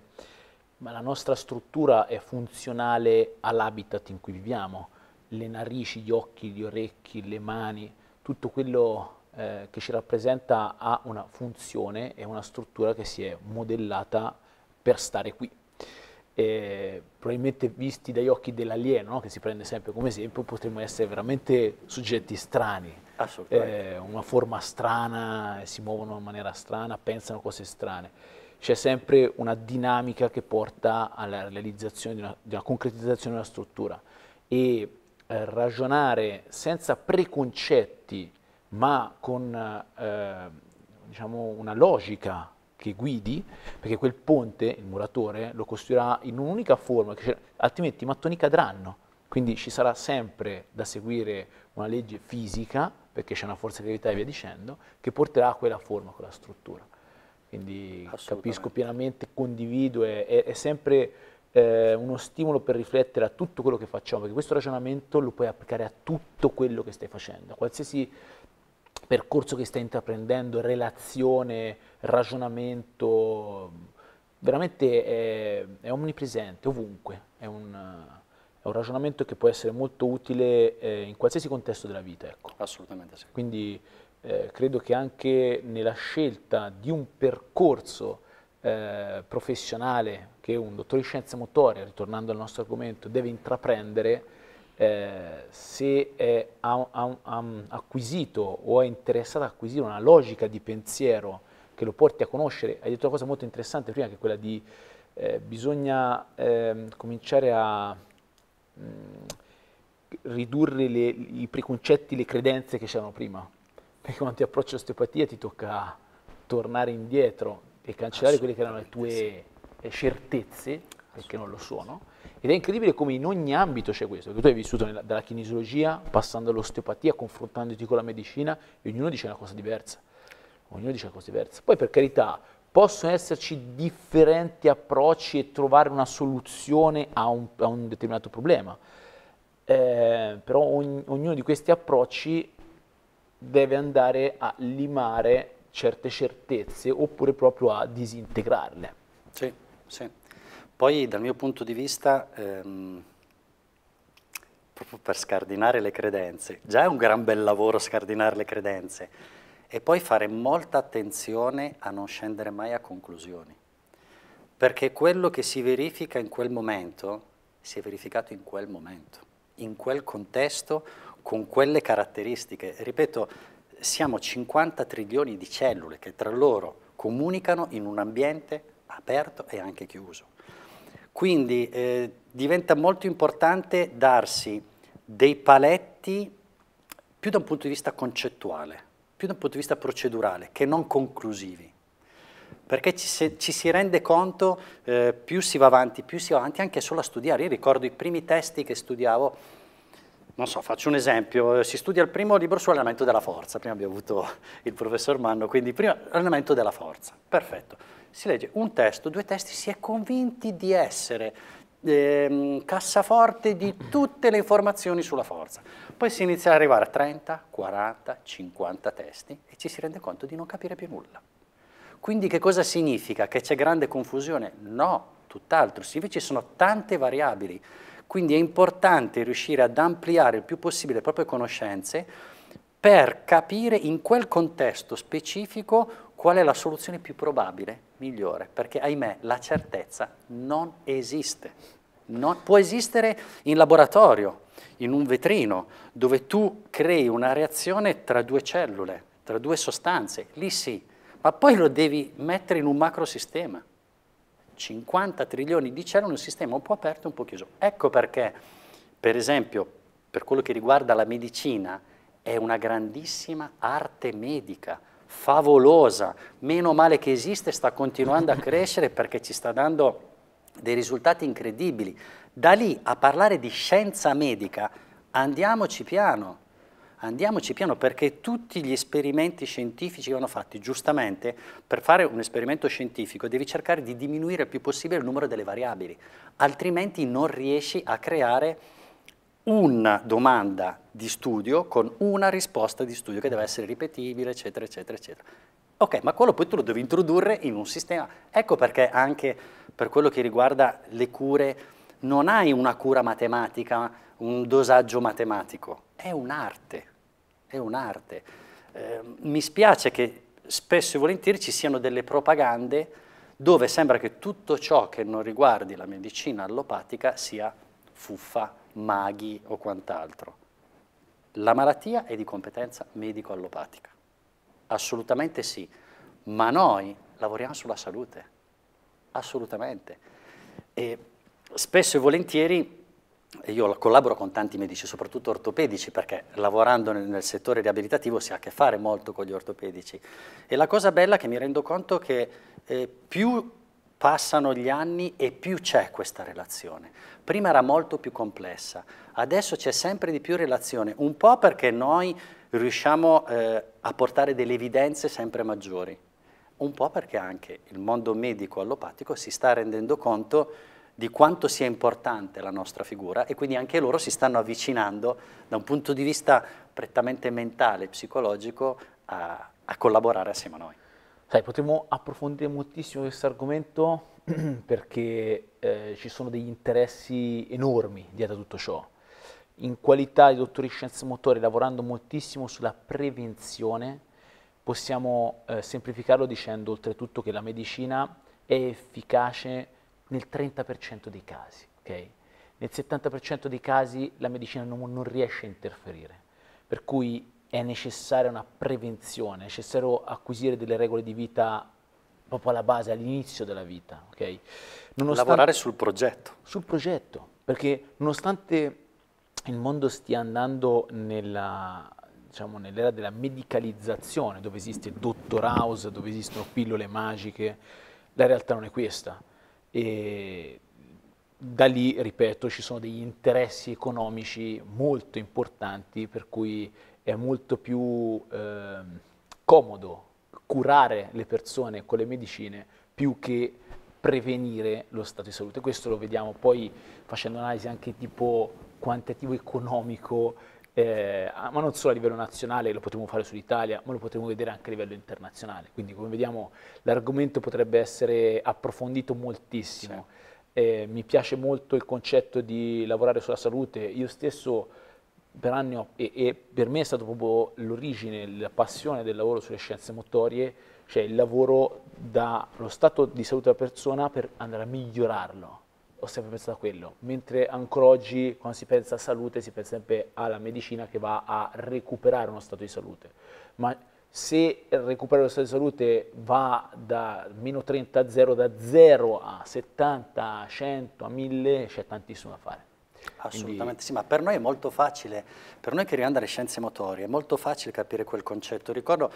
Speaker 1: ma la nostra struttura è funzionale all'habitat in cui viviamo, le narici, gli occhi, gli orecchi, le mani, tutto quello eh, che ci rappresenta ha una funzione e una struttura che si è modellata per stare qui. E probabilmente visti dagli occhi dell'alieno, no? che si prende sempre come esempio, potremmo essere veramente soggetti strani, eh, una forma strana, si muovono in maniera strana, pensano cose strane. C'è sempre una dinamica che porta alla realizzazione di una, di una concretizzazione della struttura e eh, ragionare senza preconcetti ma con eh, diciamo una logica che guidi, perché quel ponte, il muratore, lo costruirà in un'unica forma, altrimenti i mattoni cadranno. Quindi ci sarà sempre da seguire una legge fisica, perché c'è una forza di gravità e via dicendo, che porterà a quella forma, a quella struttura. Quindi capisco pienamente, condivido, è, è, è sempre eh, uno stimolo per riflettere a tutto quello che facciamo, perché questo ragionamento lo puoi applicare a tutto quello che stai facendo, a qualsiasi percorso che stai intraprendendo, relazione, ragionamento, veramente è, è omnipresente, ovunque, è un, è un, ragionamento che può essere molto utile eh, in qualsiasi contesto della vita. Ecco. Assolutamente sì. Quindi eh, credo che anche nella scelta di un percorso eh, professionale che un dottore di scienze motorie, ritornando al nostro argomento, deve intraprendere, eh, se è, ha, ha, ha, acquisito o è interessato ad acquisire una logica di pensiero che lo porti a conoscere, hai detto una cosa molto interessante prima che è quella di eh, bisogna eh, cominciare a mh, mm, ridurre le, i preconcetti, le credenze che c'erano prima, perché quando ti approcci all'osteopatia ti tocca tornare indietro e cancellare quelle che erano le tue certezze, perché non lo sono, ed è incredibile come in ogni ambito c'è questo, perché tu hai vissuto nella, dalla kinesiologia, passando all'osteopatia, confrontandoti con la medicina, e ognuno dice una cosa diversa. Ognuno dice una cosa diversa. Poi per carità, possono esserci differenti approcci e trovare una soluzione a un, a un determinato problema. Eh, però ogni, ognuno di questi approcci deve andare a limare certe certezze oppure proprio a disintegrarle.
Speaker 2: Sì, sì. Poi dal mio punto di vista, ehm, proprio per scardinare le credenze, già è un gran bel lavoro scardinare le credenze, e poi fare molta attenzione a non scendere mai a conclusioni, perché quello che si verifica in quel momento si è verificato in quel momento, in quel contesto, con quelle caratteristiche. Ripeto, siamo 50 trilioni di cellule che tra loro comunicano in un ambiente aperto e anche chiuso. Quindi eh, diventa molto importante darsi dei paletti più da un punto di vista concettuale, più da un punto di vista procedurale, che non conclusivi. Perché ci, se, ci si rende conto, eh, più si va avanti, più si va avanti anche solo a studiare. Io ricordo i primi testi che studiavo, non so, faccio un esempio, eh, si studia il primo libro sull'allenamento della forza, prima abbiamo avuto il professor Manno, quindi prima allenamento della forza, perfetto si legge un testo, due testi, si è convinti di essere eh, cassaforte di tutte le informazioni sulla forza. Poi si inizia ad arrivare a 30, 40, 50 testi e ci si rende conto di non capire più nulla. Quindi che cosa significa? Che c'è grande confusione? No, tutt'altro, invece ci sono tante variabili, quindi è importante riuscire ad ampliare il più possibile le proprie conoscenze per capire in quel contesto specifico qual è la soluzione più probabile, migliore, perché ahimè la certezza non esiste. Non, può esistere in laboratorio, in un vetrino, dove tu crei una reazione tra due cellule, tra due sostanze, lì sì, ma poi lo devi mettere in un macrosistema. 50 trilioni di cellule, un sistema un po' aperto, e un po' chiuso. Ecco perché, per esempio, per quello che riguarda la medicina, è una grandissima arte medica favolosa, meno male che esiste, sta continuando a crescere perché ci sta dando dei risultati incredibili. Da lì a parlare di scienza medica andiamoci piano, andiamoci piano perché tutti gli esperimenti scientifici che vanno fatti, giustamente, per fare un esperimento scientifico devi cercare di diminuire il più possibile il numero delle variabili, altrimenti non riesci a creare una domanda di studio con una risposta di studio che deve essere ripetibile, eccetera, eccetera, eccetera. Ok, ma quello poi tu lo devi introdurre in un sistema. Ecco perché anche per quello che riguarda le cure non hai una cura matematica, un dosaggio matematico, è un'arte, è un'arte. Eh, mi spiace che spesso e volentieri ci siano delle propagande dove sembra che tutto ciò che non riguardi la medicina allopatica sia fuffa, maghi o quant'altro. La malattia è di competenza medico-allopatica, assolutamente sì, ma noi lavoriamo sulla salute, assolutamente. E spesso e volentieri io collaboro con tanti medici, soprattutto ortopedici, perché lavorando nel, nel, settore riabilitativo si ha a che fare molto con gli ortopedici. E la cosa bella è che mi rendo conto che eh, più Passano gli anni e più c'è questa relazione. Prima era molto più complessa, adesso c'è sempre di più relazione, un po' perché noi riusciamo eh, a portare delle evidenze sempre maggiori, un po' perché anche il mondo medico allopatico si sta rendendo conto di quanto sia importante la nostra figura e quindi anche loro si stanno avvicinando da un punto di vista prettamente mentale e psicologico a, a collaborare assieme a noi.
Speaker 1: Sai, potremmo approfondire moltissimo questo argomento perché eh, ci sono degli interessi enormi dietro a tutto ciò. In qualità di dottori di scienze motorie, lavorando moltissimo sulla prevenzione, possiamo eh, semplificarlo dicendo oltretutto che la medicina è efficace nel 30% dei casi, okay? Nel 70% dei casi la medicina non, non riesce a interferire, per cui è necessaria una prevenzione, è necessario acquisire delle regole di vita proprio alla base, all'inizio della vita. Okay? Lavorare sul progetto. Sul progetto, perché nonostante il mondo stia andando nella, diciamo, nell'era della medicalizzazione, dove esiste il Dottor House, dove esistono pillole magiche, la realtà non è questa. E da lì, ripeto, ci sono degli interessi economici molto importanti per cui è molto più eh, comodo curare le persone con le medicine più che prevenire lo stato di salute. Questo lo vediamo poi facendo analisi anche tipo quantitativo economico, eh, ma non solo a livello nazionale, lo potremo fare sull'Italia, ma lo potremo vedere anche a livello internazionale. Quindi come vediamo l'argomento potrebbe essere approfondito moltissimo. Sì. Eh, mi piace molto il concetto di lavorare sulla salute, io stesso per anni ho, e, e, per me è stato proprio l'origine, la passione del lavoro sulle scienze motorie, cioè il lavoro dallo stato di salute della persona per andare a migliorarlo. Ho sempre pensato a quello, mentre ancora oggi quando si pensa a salute si pensa sempre alla medicina che va a recuperare uno stato di salute. Ma se recuperare lo stato di salute va da meno 30 a 0, da 0 a 70, a 100, a 1000, c'è tantissimo da fare. Assolutamente Quindi...
Speaker 2: sì, ma per noi è molto facile, per noi che arriviamo dalle scienze motorie, è molto facile capire quel concetto. Ricordo,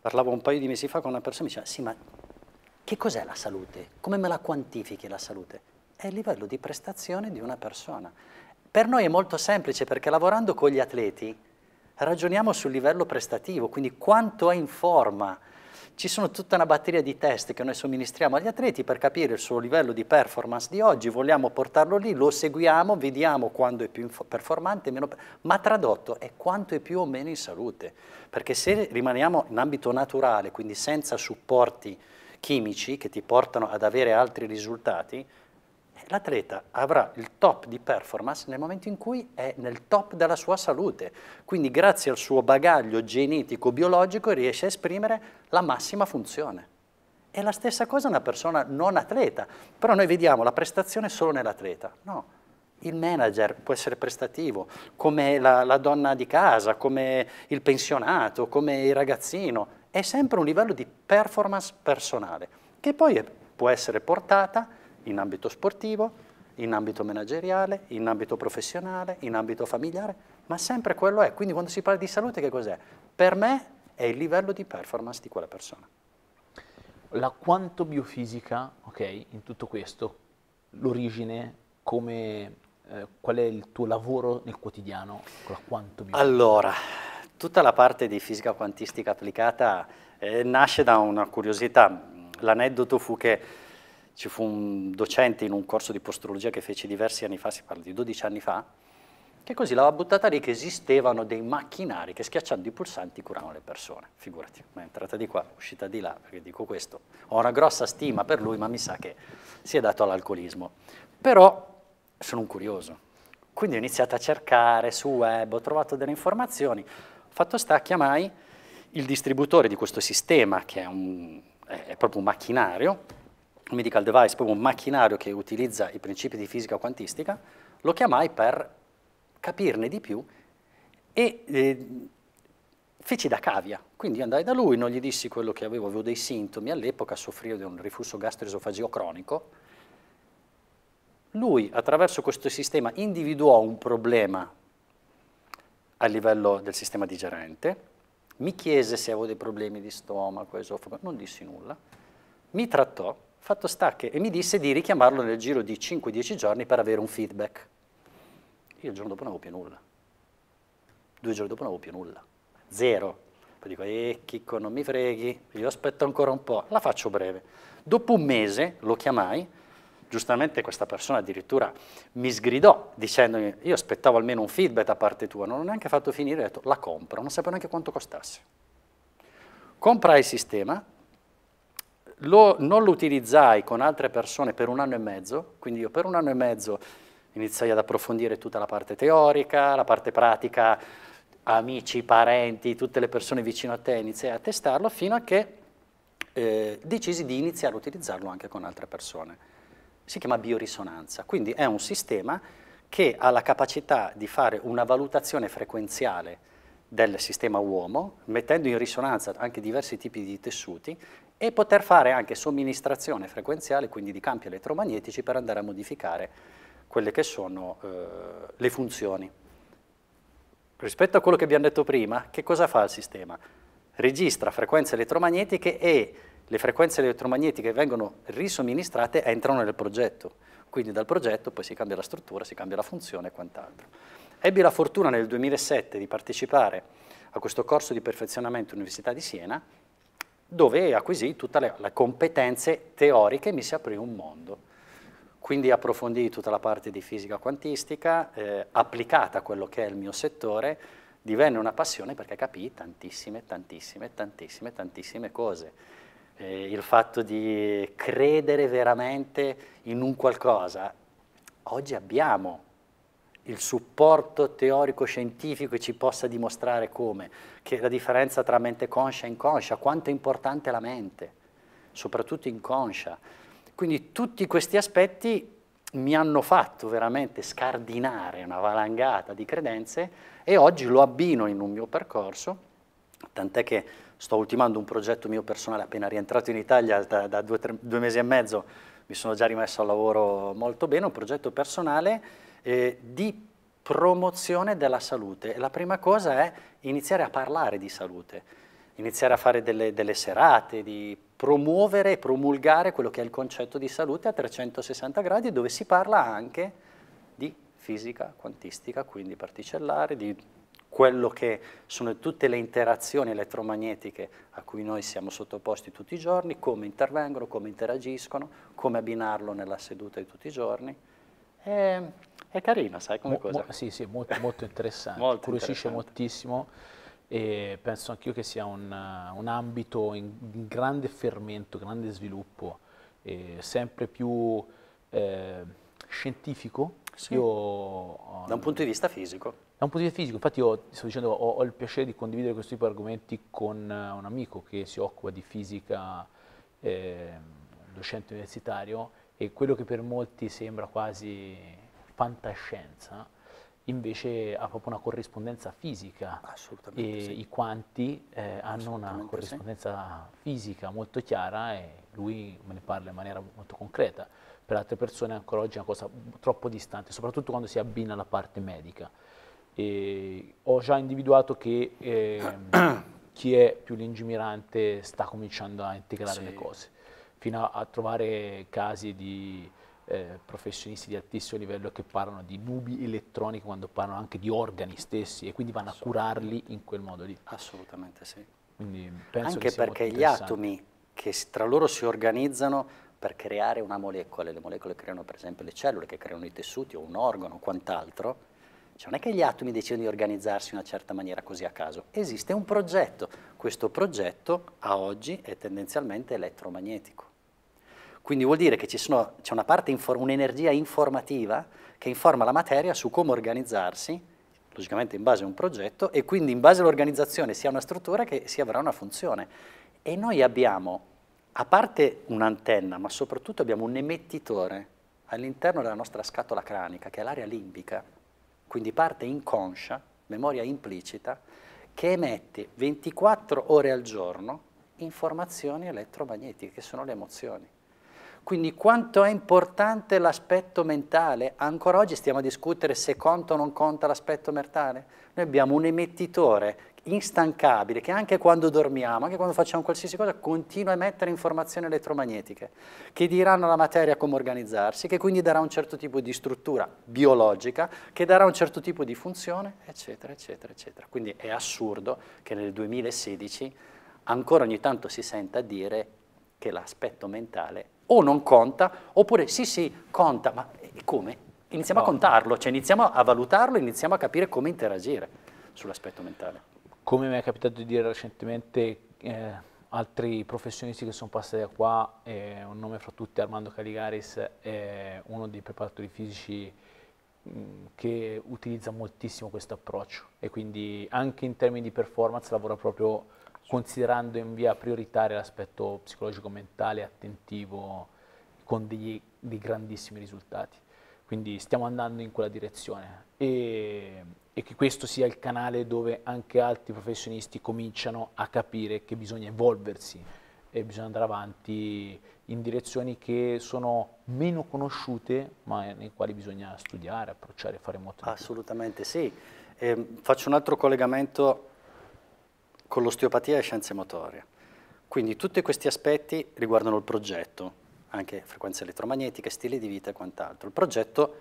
Speaker 2: parlavo un paio di mesi fa con una persona che mi diceva, sì ma che cos'è la salute? Come me la quantifichi la salute? È il livello di prestazione di una persona. Per noi è molto semplice perché lavorando con gli atleti ragioniamo sul livello prestativo, quindi quanto è in forma, ci sono tutta una batteria di test che noi somministriamo agli atleti per capire il suo livello di performance di oggi, vogliamo portarlo lì, lo seguiamo, vediamo quando è più performante, meno ma tradotto è quanto è più o meno in salute, perché se rimaniamo in ambito naturale, quindi senza supporti chimici che ti portano ad avere altri risultati, L'atleta avrà il top di performance nel momento in cui è nel top della sua salute, quindi grazie al suo bagaglio genetico biologico riesce a esprimere la massima funzione. È la stessa cosa una persona non atleta, però noi vediamo la prestazione solo nell'atleta. No, il manager può essere prestativo, come la, la, donna di casa, come il pensionato, come il ragazzino. È sempre un livello di performance personale, che poi è, può essere portata in ambito sportivo, in ambito manageriale, in ambito professionale, in ambito familiare, ma sempre quello è. Quindi quando si parla di salute che cos'è? Per me è il
Speaker 1: livello di performance di quella persona. La quanto biofisica, ok, in tutto questo, l'origine, come, eh, qual è il tuo lavoro nel quotidiano con la quanto biofisica? Allora,
Speaker 2: tutta la parte di fisica quantistica applicata eh, nasce da una curiosità. L'aneddoto fu che ci fu un docente in un corso di postrologia che fece diversi anni fa, si parla di 12 anni fa, che così l'aveva buttata lì che esistevano dei macchinari che schiacciando i pulsanti curavano le persone. Figurati, ma è entrata di qua, uscita di là, perché dico questo. Ho una grossa stima per lui, ma mi sa che si è dato all'alcolismo. Però sono un curioso, quindi ho iniziato a cercare su web, ho trovato delle informazioni. Fatto sta, chiamai il distributore di questo sistema, che è, un, è proprio un macchinario, un medical device, proprio un macchinario che utilizza i principi di fisica quantistica, lo chiamai per capirne di più e eh, feci da cavia. Quindi andai da lui, non gli dissi quello che avevo, avevo dei sintomi all'epoca, soffrivo di un riflusso gastroesofageo cronico. Lui, attraverso questo sistema, individuò un problema a livello del sistema digerente, mi chiese se avevo dei problemi di stomaco, esofago, non dissi nulla, mi trattò Fatto sta che, e mi disse di richiamarlo nel giro di 5-10 giorni per avere un feedback. Io il giorno dopo non avevo più nulla. Due giorni dopo non avevo più nulla. Zero. Poi dico, eh Chicco, non mi freghi, io aspetto ancora un po', la faccio breve. Dopo un mese lo chiamai, giustamente questa persona addirittura mi sgridò dicendomi, io aspettavo almeno un feedback da parte tua, non ho neanche fatto finire, ho detto, la compro, non sapevo neanche quanto costasse. Comprai il sistema, lo, non lo utilizzai con altre persone per un anno e mezzo, quindi io per un anno e mezzo iniziai ad approfondire tutta la parte teorica, la parte pratica, amici, parenti, tutte le persone vicino a te, iniziai a testarlo fino a che eh, decisi di iniziare a utilizzarlo anche con altre persone. Si chiama biorisonanza, quindi è un sistema che ha la capacità di fare una valutazione frequenziale del sistema uomo, mettendo in risonanza anche diversi tipi di tessuti e poter fare anche somministrazione frequenziale, quindi di campi elettromagnetici, per andare a modificare quelle che sono eh, le funzioni. Rispetto a quello che abbiamo detto prima, che cosa fa il sistema? Registra frequenze elettromagnetiche e le frequenze elettromagnetiche vengono risomministrate e entrano nel progetto. Quindi dal progetto poi si cambia la struttura, si cambia la funzione e quant'altro. Ebbi la fortuna nel 2007 di partecipare a questo corso di perfezionamento all'Università di Siena dove acquisì tutte le, le competenze teoriche e mi si aprì un mondo. Quindi approfondì tutta la parte di fisica quantistica, eh, applicata a quello che è il mio settore, divenne una passione perché capii tantissime, tantissime, tantissime, tantissime cose. Eh, il fatto di credere veramente in un qualcosa. Oggi abbiamo il supporto teorico-scientifico ci possa dimostrare come, che la differenza tra mente conscia e inconscia, quanto è importante la mente, soprattutto inconscia. Quindi tutti questi aspetti mi hanno fatto veramente scardinare una valangata di credenze e oggi lo abbino in un mio percorso, tant'è che sto ultimando un progetto mio personale appena rientrato in Italia da, da due, tre, due mesi e mezzo, mi sono già rimesso al lavoro molto bene, un progetto personale eh, di promozione della salute. La prima cosa è iniziare a parlare di salute, iniziare a fare delle, delle serate, di promuovere e promulgare quello che è il concetto di salute a 360 gradi dove si parla anche di fisica quantistica, quindi particellare, di quello che sono tutte le interazioni elettromagnetiche a cui noi siamo sottoposti tutti i giorni, come intervengono, come interagiscono, come abbinarlo nella seduta di tutti i giorni.
Speaker 1: E è carino, sai come mo, cosa? Mo, sì, sì, molto, molto interessante, molto curiosisce moltissimo e penso anch'io che sia un, un ambito in, in, grande fermento, grande sviluppo, sempre più eh, scientifico. Sì. Io, da un punto di vista fisico. Da un punto di vista fisico, infatti io sto dicendo ho, ho il piacere di condividere questo tipo di argomenti con eh, un amico che si occupa di fisica, eh, docente universitario, e quello che per molti sembra quasi fantascienza invece ha proprio una corrispondenza fisica e sì. i quanti eh, hanno una corrispondenza sì. fisica molto chiara e lui me ne parla in maniera molto concreta. Per altre persone ancora oggi è una cosa troppo distante, soprattutto quando si abbina alla parte medica. E ho già individuato che eh, chi è più lungimirante sta cominciando a integrare sì. le cose, fino a, a trovare casi di eh, professionisti di altissimo livello che parlano di nubi elettroniche quando parlano anche di organi stessi e quindi vanno a curarli in quel modo lì. Assolutamente sì.
Speaker 2: anche perché gli atomi che tra loro si organizzano per creare una molecola, le molecole creano per esempio le cellule che creano i tessuti o un organo o quant'altro, cioè non è che gli atomi decidono di organizzarsi in una certa maniera così a caso, esiste un progetto, questo progetto a oggi è tendenzialmente elettromagnetico. Quindi vuol dire che c'è una parte, un'energia informativa che informa la materia su come organizzarsi, logicamente in base a un progetto, e quindi in base all'organizzazione sia una struttura che si avrà una funzione. E noi abbiamo, a parte un'antenna, ma soprattutto abbiamo un emettitore all'interno della nostra scatola cranica, che è l'area limbica, quindi parte inconscia, memoria implicita, che emette 24 ore al giorno informazioni elettromagnetiche, che sono le emozioni. Quindi quanto è importante l'aspetto mentale? Ancora oggi stiamo a discutere se conta o non conta l'aspetto mentale. Noi abbiamo un emettitore instancabile che anche quando dormiamo, anche quando facciamo qualsiasi cosa, continua a emettere informazioni elettromagnetiche che diranno alla materia come organizzarsi, che quindi darà un certo tipo di struttura biologica, che darà un certo tipo di funzione, eccetera, eccetera, eccetera. Quindi è assurdo che nel 2016 ancora ogni tanto si senta dire che l'aspetto mentale o non conta, oppure sì sì conta, ma eh, come? Iniziamo no. a contarlo, cioè iniziamo a valutarlo, iniziamo a capire come interagire sull'aspetto mentale.
Speaker 1: Come mi è capitato di dire recentemente eh, altri professionisti che sono passati da qua, eh, un nome fra tutti Armando Caligaris, è uno dei preparatori fisici mm, che utilizza moltissimo questo approccio e quindi anche in termini di performance lavora proprio considerando in via prioritaria l'aspetto psicologico-mentale attentivo con degli, dei grandissimi risultati. Quindi stiamo andando in quella direzione e, e che questo sia il canale dove anche altri professionisti cominciano a capire che bisogna evolversi e bisogna andare avanti in direzioni che sono meno conosciute ma nei quali bisogna studiare, approcciare, fare molto. Assolutamente sì.
Speaker 2: Eh, faccio un altro collegamento con l'osteopatia e scienze motorie. Quindi tutti questi aspetti riguardano il progetto, anche frequenze elettromagnetiche, stile di vita e quant'altro. Il progetto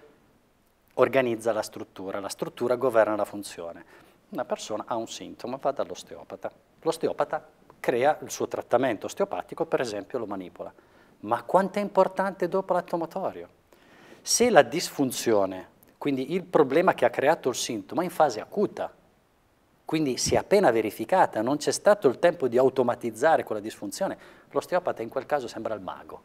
Speaker 2: organizza la struttura, la struttura governa la funzione. Una persona ha un sintomo, va dall'osteopata. L'osteopata crea il suo trattamento osteopatico, per esempio lo manipola. Ma quanto è importante dopo l'atto motorio? Se la disfunzione, quindi il problema che ha creato il sintomo, è in fase acuta, quindi si è appena verificata, non c'è stato il tempo di automatizzare quella disfunzione. L'osteopata in quel caso sembra il mago.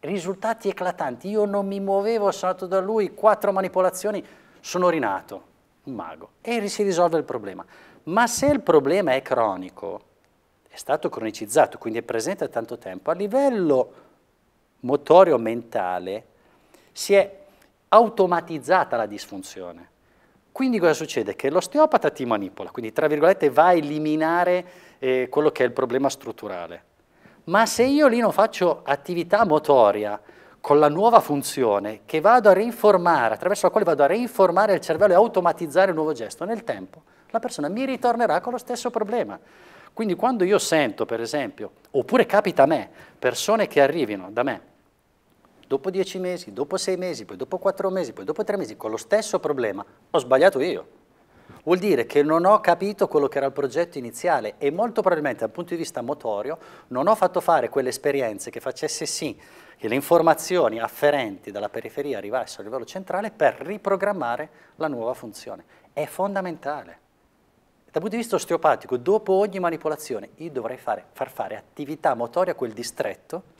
Speaker 2: Risultati eclatanti, io non mi muovevo, sono andato da lui, quattro manipolazioni, sono rinato, un mago. E si risolve il problema. Ma se il problema è cronico, è stato cronicizzato, quindi è presente da tanto tempo, a livello motorio mentale si è automatizzata la disfunzione quindi cosa succede? Che l'osteopata ti manipola, quindi tra virgolette va a eliminare eh, quello che è il problema strutturale. Ma se io lì non faccio attività motoria con la nuova funzione che vado a reinformare, attraverso la quale vado a reinformare il cervello e automatizzare il nuovo gesto nel tempo, la persona mi ritornerà con lo stesso problema. Quindi quando io sento, per esempio, oppure capita a me, persone che arrivino da me dopo dieci mesi, dopo sei mesi, poi dopo quattro mesi, poi dopo tre mesi, con lo stesso problema, ho sbagliato io. Vuol dire che non ho capito quello che era il progetto iniziale e molto probabilmente dal punto di vista motorio non ho fatto fare quelle esperienze che facesse sì che le informazioni afferenti dalla periferia arrivassero a livello centrale per riprogrammare la nuova funzione. È fondamentale. Dal punto di vista osteopatico, dopo ogni manipolazione, io dovrei fare, far fare attività motoria a quel distretto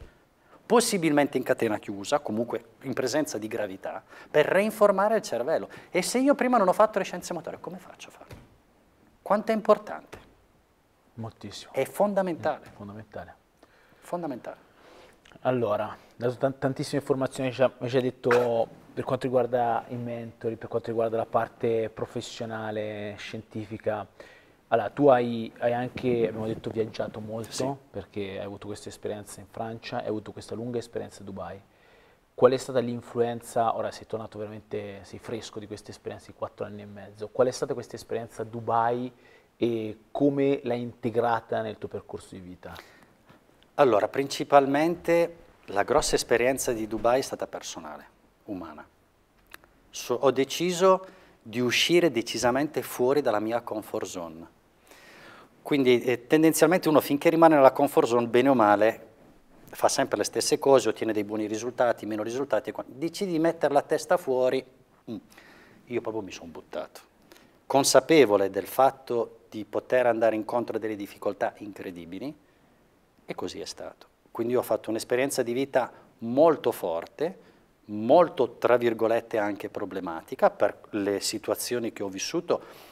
Speaker 2: possibilmente in catena chiusa, comunque in presenza di gravità, per reinformare il cervello. E se io prima non ho fatto le scienze motorie, come faccio a farlo? Quanto è importante? Moltissimo.
Speaker 1: È fondamentale. Mm, è fondamentale. Fondamentale. Allora, dato tantissime informazioni cioè, ci ha, ci ha detto per quanto riguarda i mentori, per quanto riguarda la parte professionale, scientifica, allora, tu hai, hai, anche, abbiamo detto, viaggiato molto sì. perché hai avuto questa esperienza in Francia, hai avuto questa lunga esperienza a Dubai. Qual è stata l'influenza, ora sei tornato veramente, sei fresco di questa esperienza di quattro anni e mezzo, qual è stata questa esperienza a Dubai e come l'hai integrata nel tuo percorso di vita?
Speaker 2: Allora, principalmente la grossa esperienza di Dubai è stata personale, umana. So, ho deciso di uscire decisamente fuori dalla mia comfort zone quindi eh, tendenzialmente uno finché rimane nella comfort zone, bene o male, fa sempre le stesse cose, ottiene dei buoni risultati, meno risultati. Decidi di mettere la testa fuori, mm, io proprio mi sono buttato. Consapevole del fatto di poter andare incontro a delle difficoltà incredibili, e così è stato. Quindi ho fatto un'esperienza di vita molto forte, molto, tra virgolette, anche problematica per le situazioni che ho vissuto,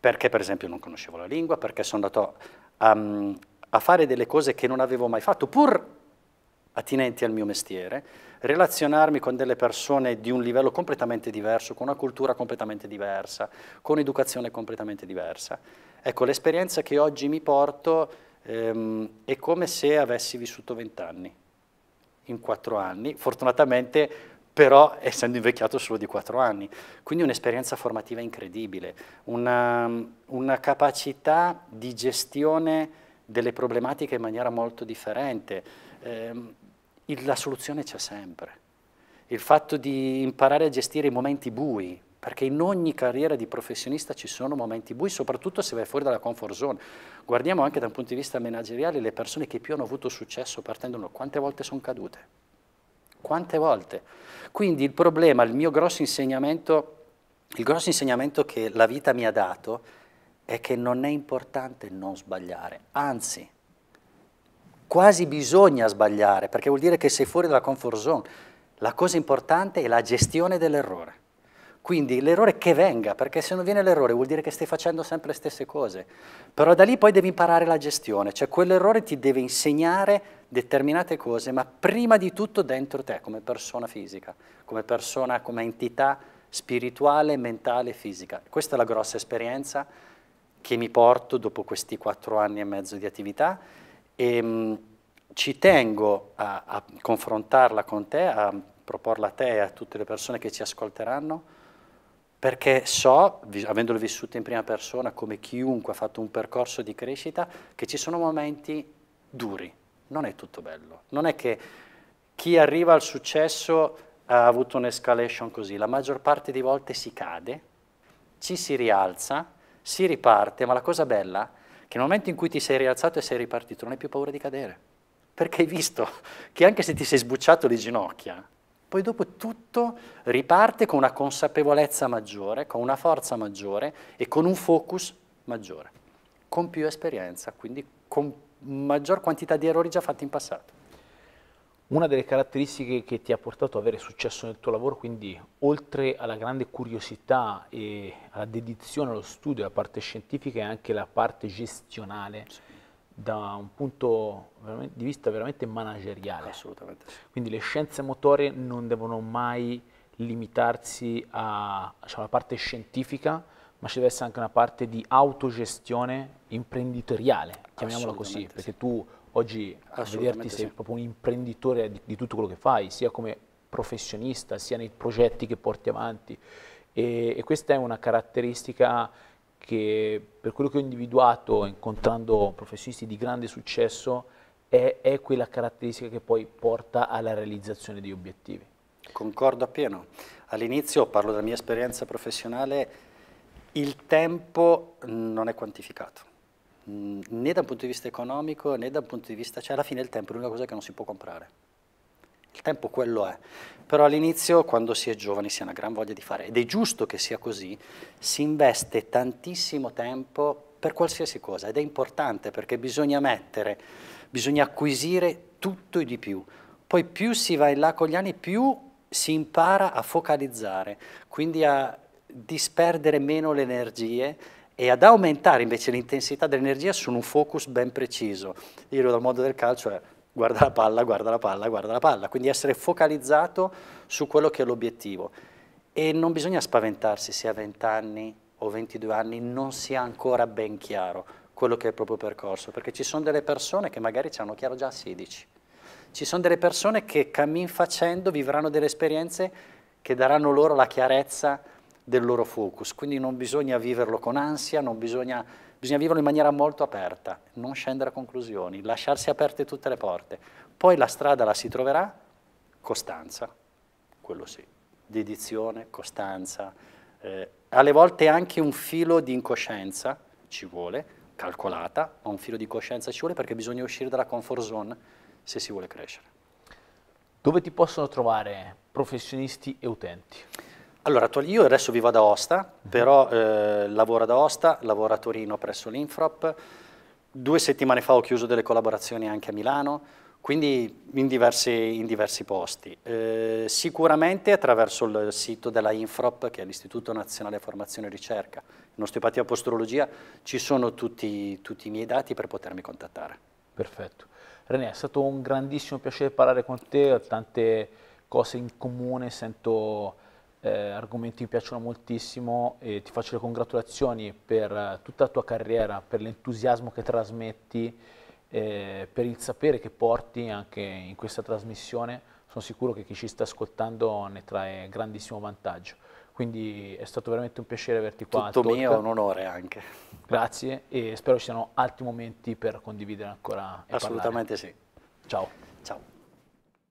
Speaker 2: perché per esempio non conoscevo la lingua, perché sono andato a, ehm, a fare delle cose che non avevo mai fatto, pur attinenti al mio mestiere, relazionarmi con delle persone di un livello completamente diverso, con una cultura completamente diversa, con un'educazione completamente diversa. Ecco, l'esperienza che oggi mi porto ehm, è come se avessi vissuto vent'anni, in quattro anni. Fortunatamente però essendo invecchiato solo di 4 anni. Quindi un'esperienza formativa incredibile, una, um, una, capacità di gestione delle problematiche in maniera molto differente. Eh, il, la soluzione c'è sempre. Il fatto di imparare a gestire i momenti bui, perché in ogni carriera di professionista ci sono momenti bui, soprattutto se vai fuori dalla comfort zone. Guardiamo anche da un punto di vista manageriale le persone che più hanno avuto successo partendo, quante volte sono cadute? Quante volte? Quindi il problema, il mio grosso insegnamento, il grosso insegnamento che la vita mi ha dato è che non è importante non sbagliare, anzi, quasi bisogna sbagliare, perché vuol dire che sei fuori dalla comfort zone. La cosa importante è la gestione dell'errore. Quindi l'errore che venga, perché se non viene l'errore vuol dire che stai facendo sempre le stesse cose. Però da lì poi devi imparare la gestione, cioè quell'errore ti deve insegnare determinate cose, ma prima di tutto dentro te, come persona fisica, come persona, come entità spirituale, mentale e fisica. Questa è la grossa esperienza che mi porto dopo questi quattro anni e mezzo di attività e mh, mm, ci tengo a, a confrontarla con te, a proporla a te e a tutte le persone che ci ascolteranno perché so, avendolo vissuto in prima persona, come chiunque ha fatto un percorso di crescita, che ci sono momenti duri, non è tutto bello, non è che chi arriva al successo ha avuto un'escalation così, la maggior parte di volte si cade, ci si rialza, si riparte, ma la cosa bella è che nel momento in cui ti sei rialzato e sei ripartito non hai più paura di cadere, perché hai visto che anche se ti sei sbucciato le ginocchia, poi dopo tutto riparte con una consapevolezza maggiore, con una forza maggiore e con un focus maggiore, con più esperienza, quindi con maggior quantità di errori già fatti in passato.
Speaker 1: Una delle caratteristiche che ti ha portato ad avere successo nel tuo lavoro, quindi oltre alla grande curiosità e alla dedizione allo studio, alla parte scientifica, è anche la parte gestionale. Sì da un punto di vista veramente manageriale. Assolutamente. Sì. Quindi le scienze motorie non devono mai limitarsi alla diciamo, parte scientifica, ma ci deve essere anche una parte di autogestione imprenditoriale, chiamiamola così, sì. perché tu oggi a vederti sì. sei proprio un imprenditore di, di, tutto quello che fai, sia come professionista, sia nei progetti che porti avanti. E, e questa è una caratteristica che per quello che ho individuato incontrando professionisti di grande successo è, è quella caratteristica che poi porta alla realizzazione di obiettivi.
Speaker 2: Concordo appieno. All'inizio, parlo della mia esperienza professionale, il tempo non è quantificato, né da un punto di vista economico né da un punto di vista... cioè alla fine il tempo è l'unica cosa che non si può comprare. Il tempo quello è. Però all'inizio, quando si è giovani, si ha una gran voglia di fare, ed è giusto che sia così, si investe tantissimo tempo per qualsiasi cosa, ed è importante perché bisogna mettere, bisogna acquisire tutto e di più. Poi più si va in là con gli anni, più si impara a focalizzare, quindi a disperdere meno le energie e ad aumentare invece l'intensità dell'energia su un focus ben preciso. Io dal mondo del calcio è guarda la palla, guarda la palla, guarda la palla, quindi essere focalizzato su quello che è l'obiettivo. E non bisogna spaventarsi se a 20 anni o 22 anni non sia ancora ben chiaro quello che è il proprio percorso, perché ci sono delle persone che magari ci hanno chiaro già a 16, ci sono delle persone che cammin facendo vivranno delle esperienze che daranno loro la chiarezza del loro focus, quindi non bisogna viverlo con ansia, non bisogna Bisogna vivere in maniera molto aperta, non scendere a conclusioni, lasciarsi aperte tutte le porte. Poi la strada la si troverà, costanza, quello sì, dedizione, costanza, eh, alle volte anche un filo di incoscienza ci vuole, calcolata, ma un filo di coscienza ci vuole perché bisogna uscire dalla comfort zone se si vuole crescere. Dove ti possono
Speaker 1: trovare professionisti e utenti?
Speaker 2: Allora, io adesso vivo ad Aosta, mhm. però eh, lavoro ad Aosta, lavoro a Torino presso l'Infrop. Due settimane fa ho chiuso delle collaborazioni anche a Milano, quindi in diversi, in diversi posti. Eh, sicuramente attraverso il sito della Infrop, che è l'Istituto Nazionale Formazione e Ricerca, in osteopatia postrologia, ci sono tutti, tutti i miei dati per potermi contattare.
Speaker 1: Perfetto. René, è stato un grandissimo piacere parlare con te, ho tante cose in comune, sento eh, argomenti mi piacciono moltissimo e ti faccio le congratulazioni per eh, tutta la tua carriera, per l'entusiasmo che trasmetti, eh, per il sapere che porti anche in questa trasmissione. Sono sicuro che chi ci sta ascoltando ne trae grandissimo vantaggio. Quindi è stato veramente un piacere averti qua. Tutto mio, un onore anche. Grazie e spero ci siano altri momenti per condividere ancora. Assolutamente parlare. sì. Ciao. Ciao.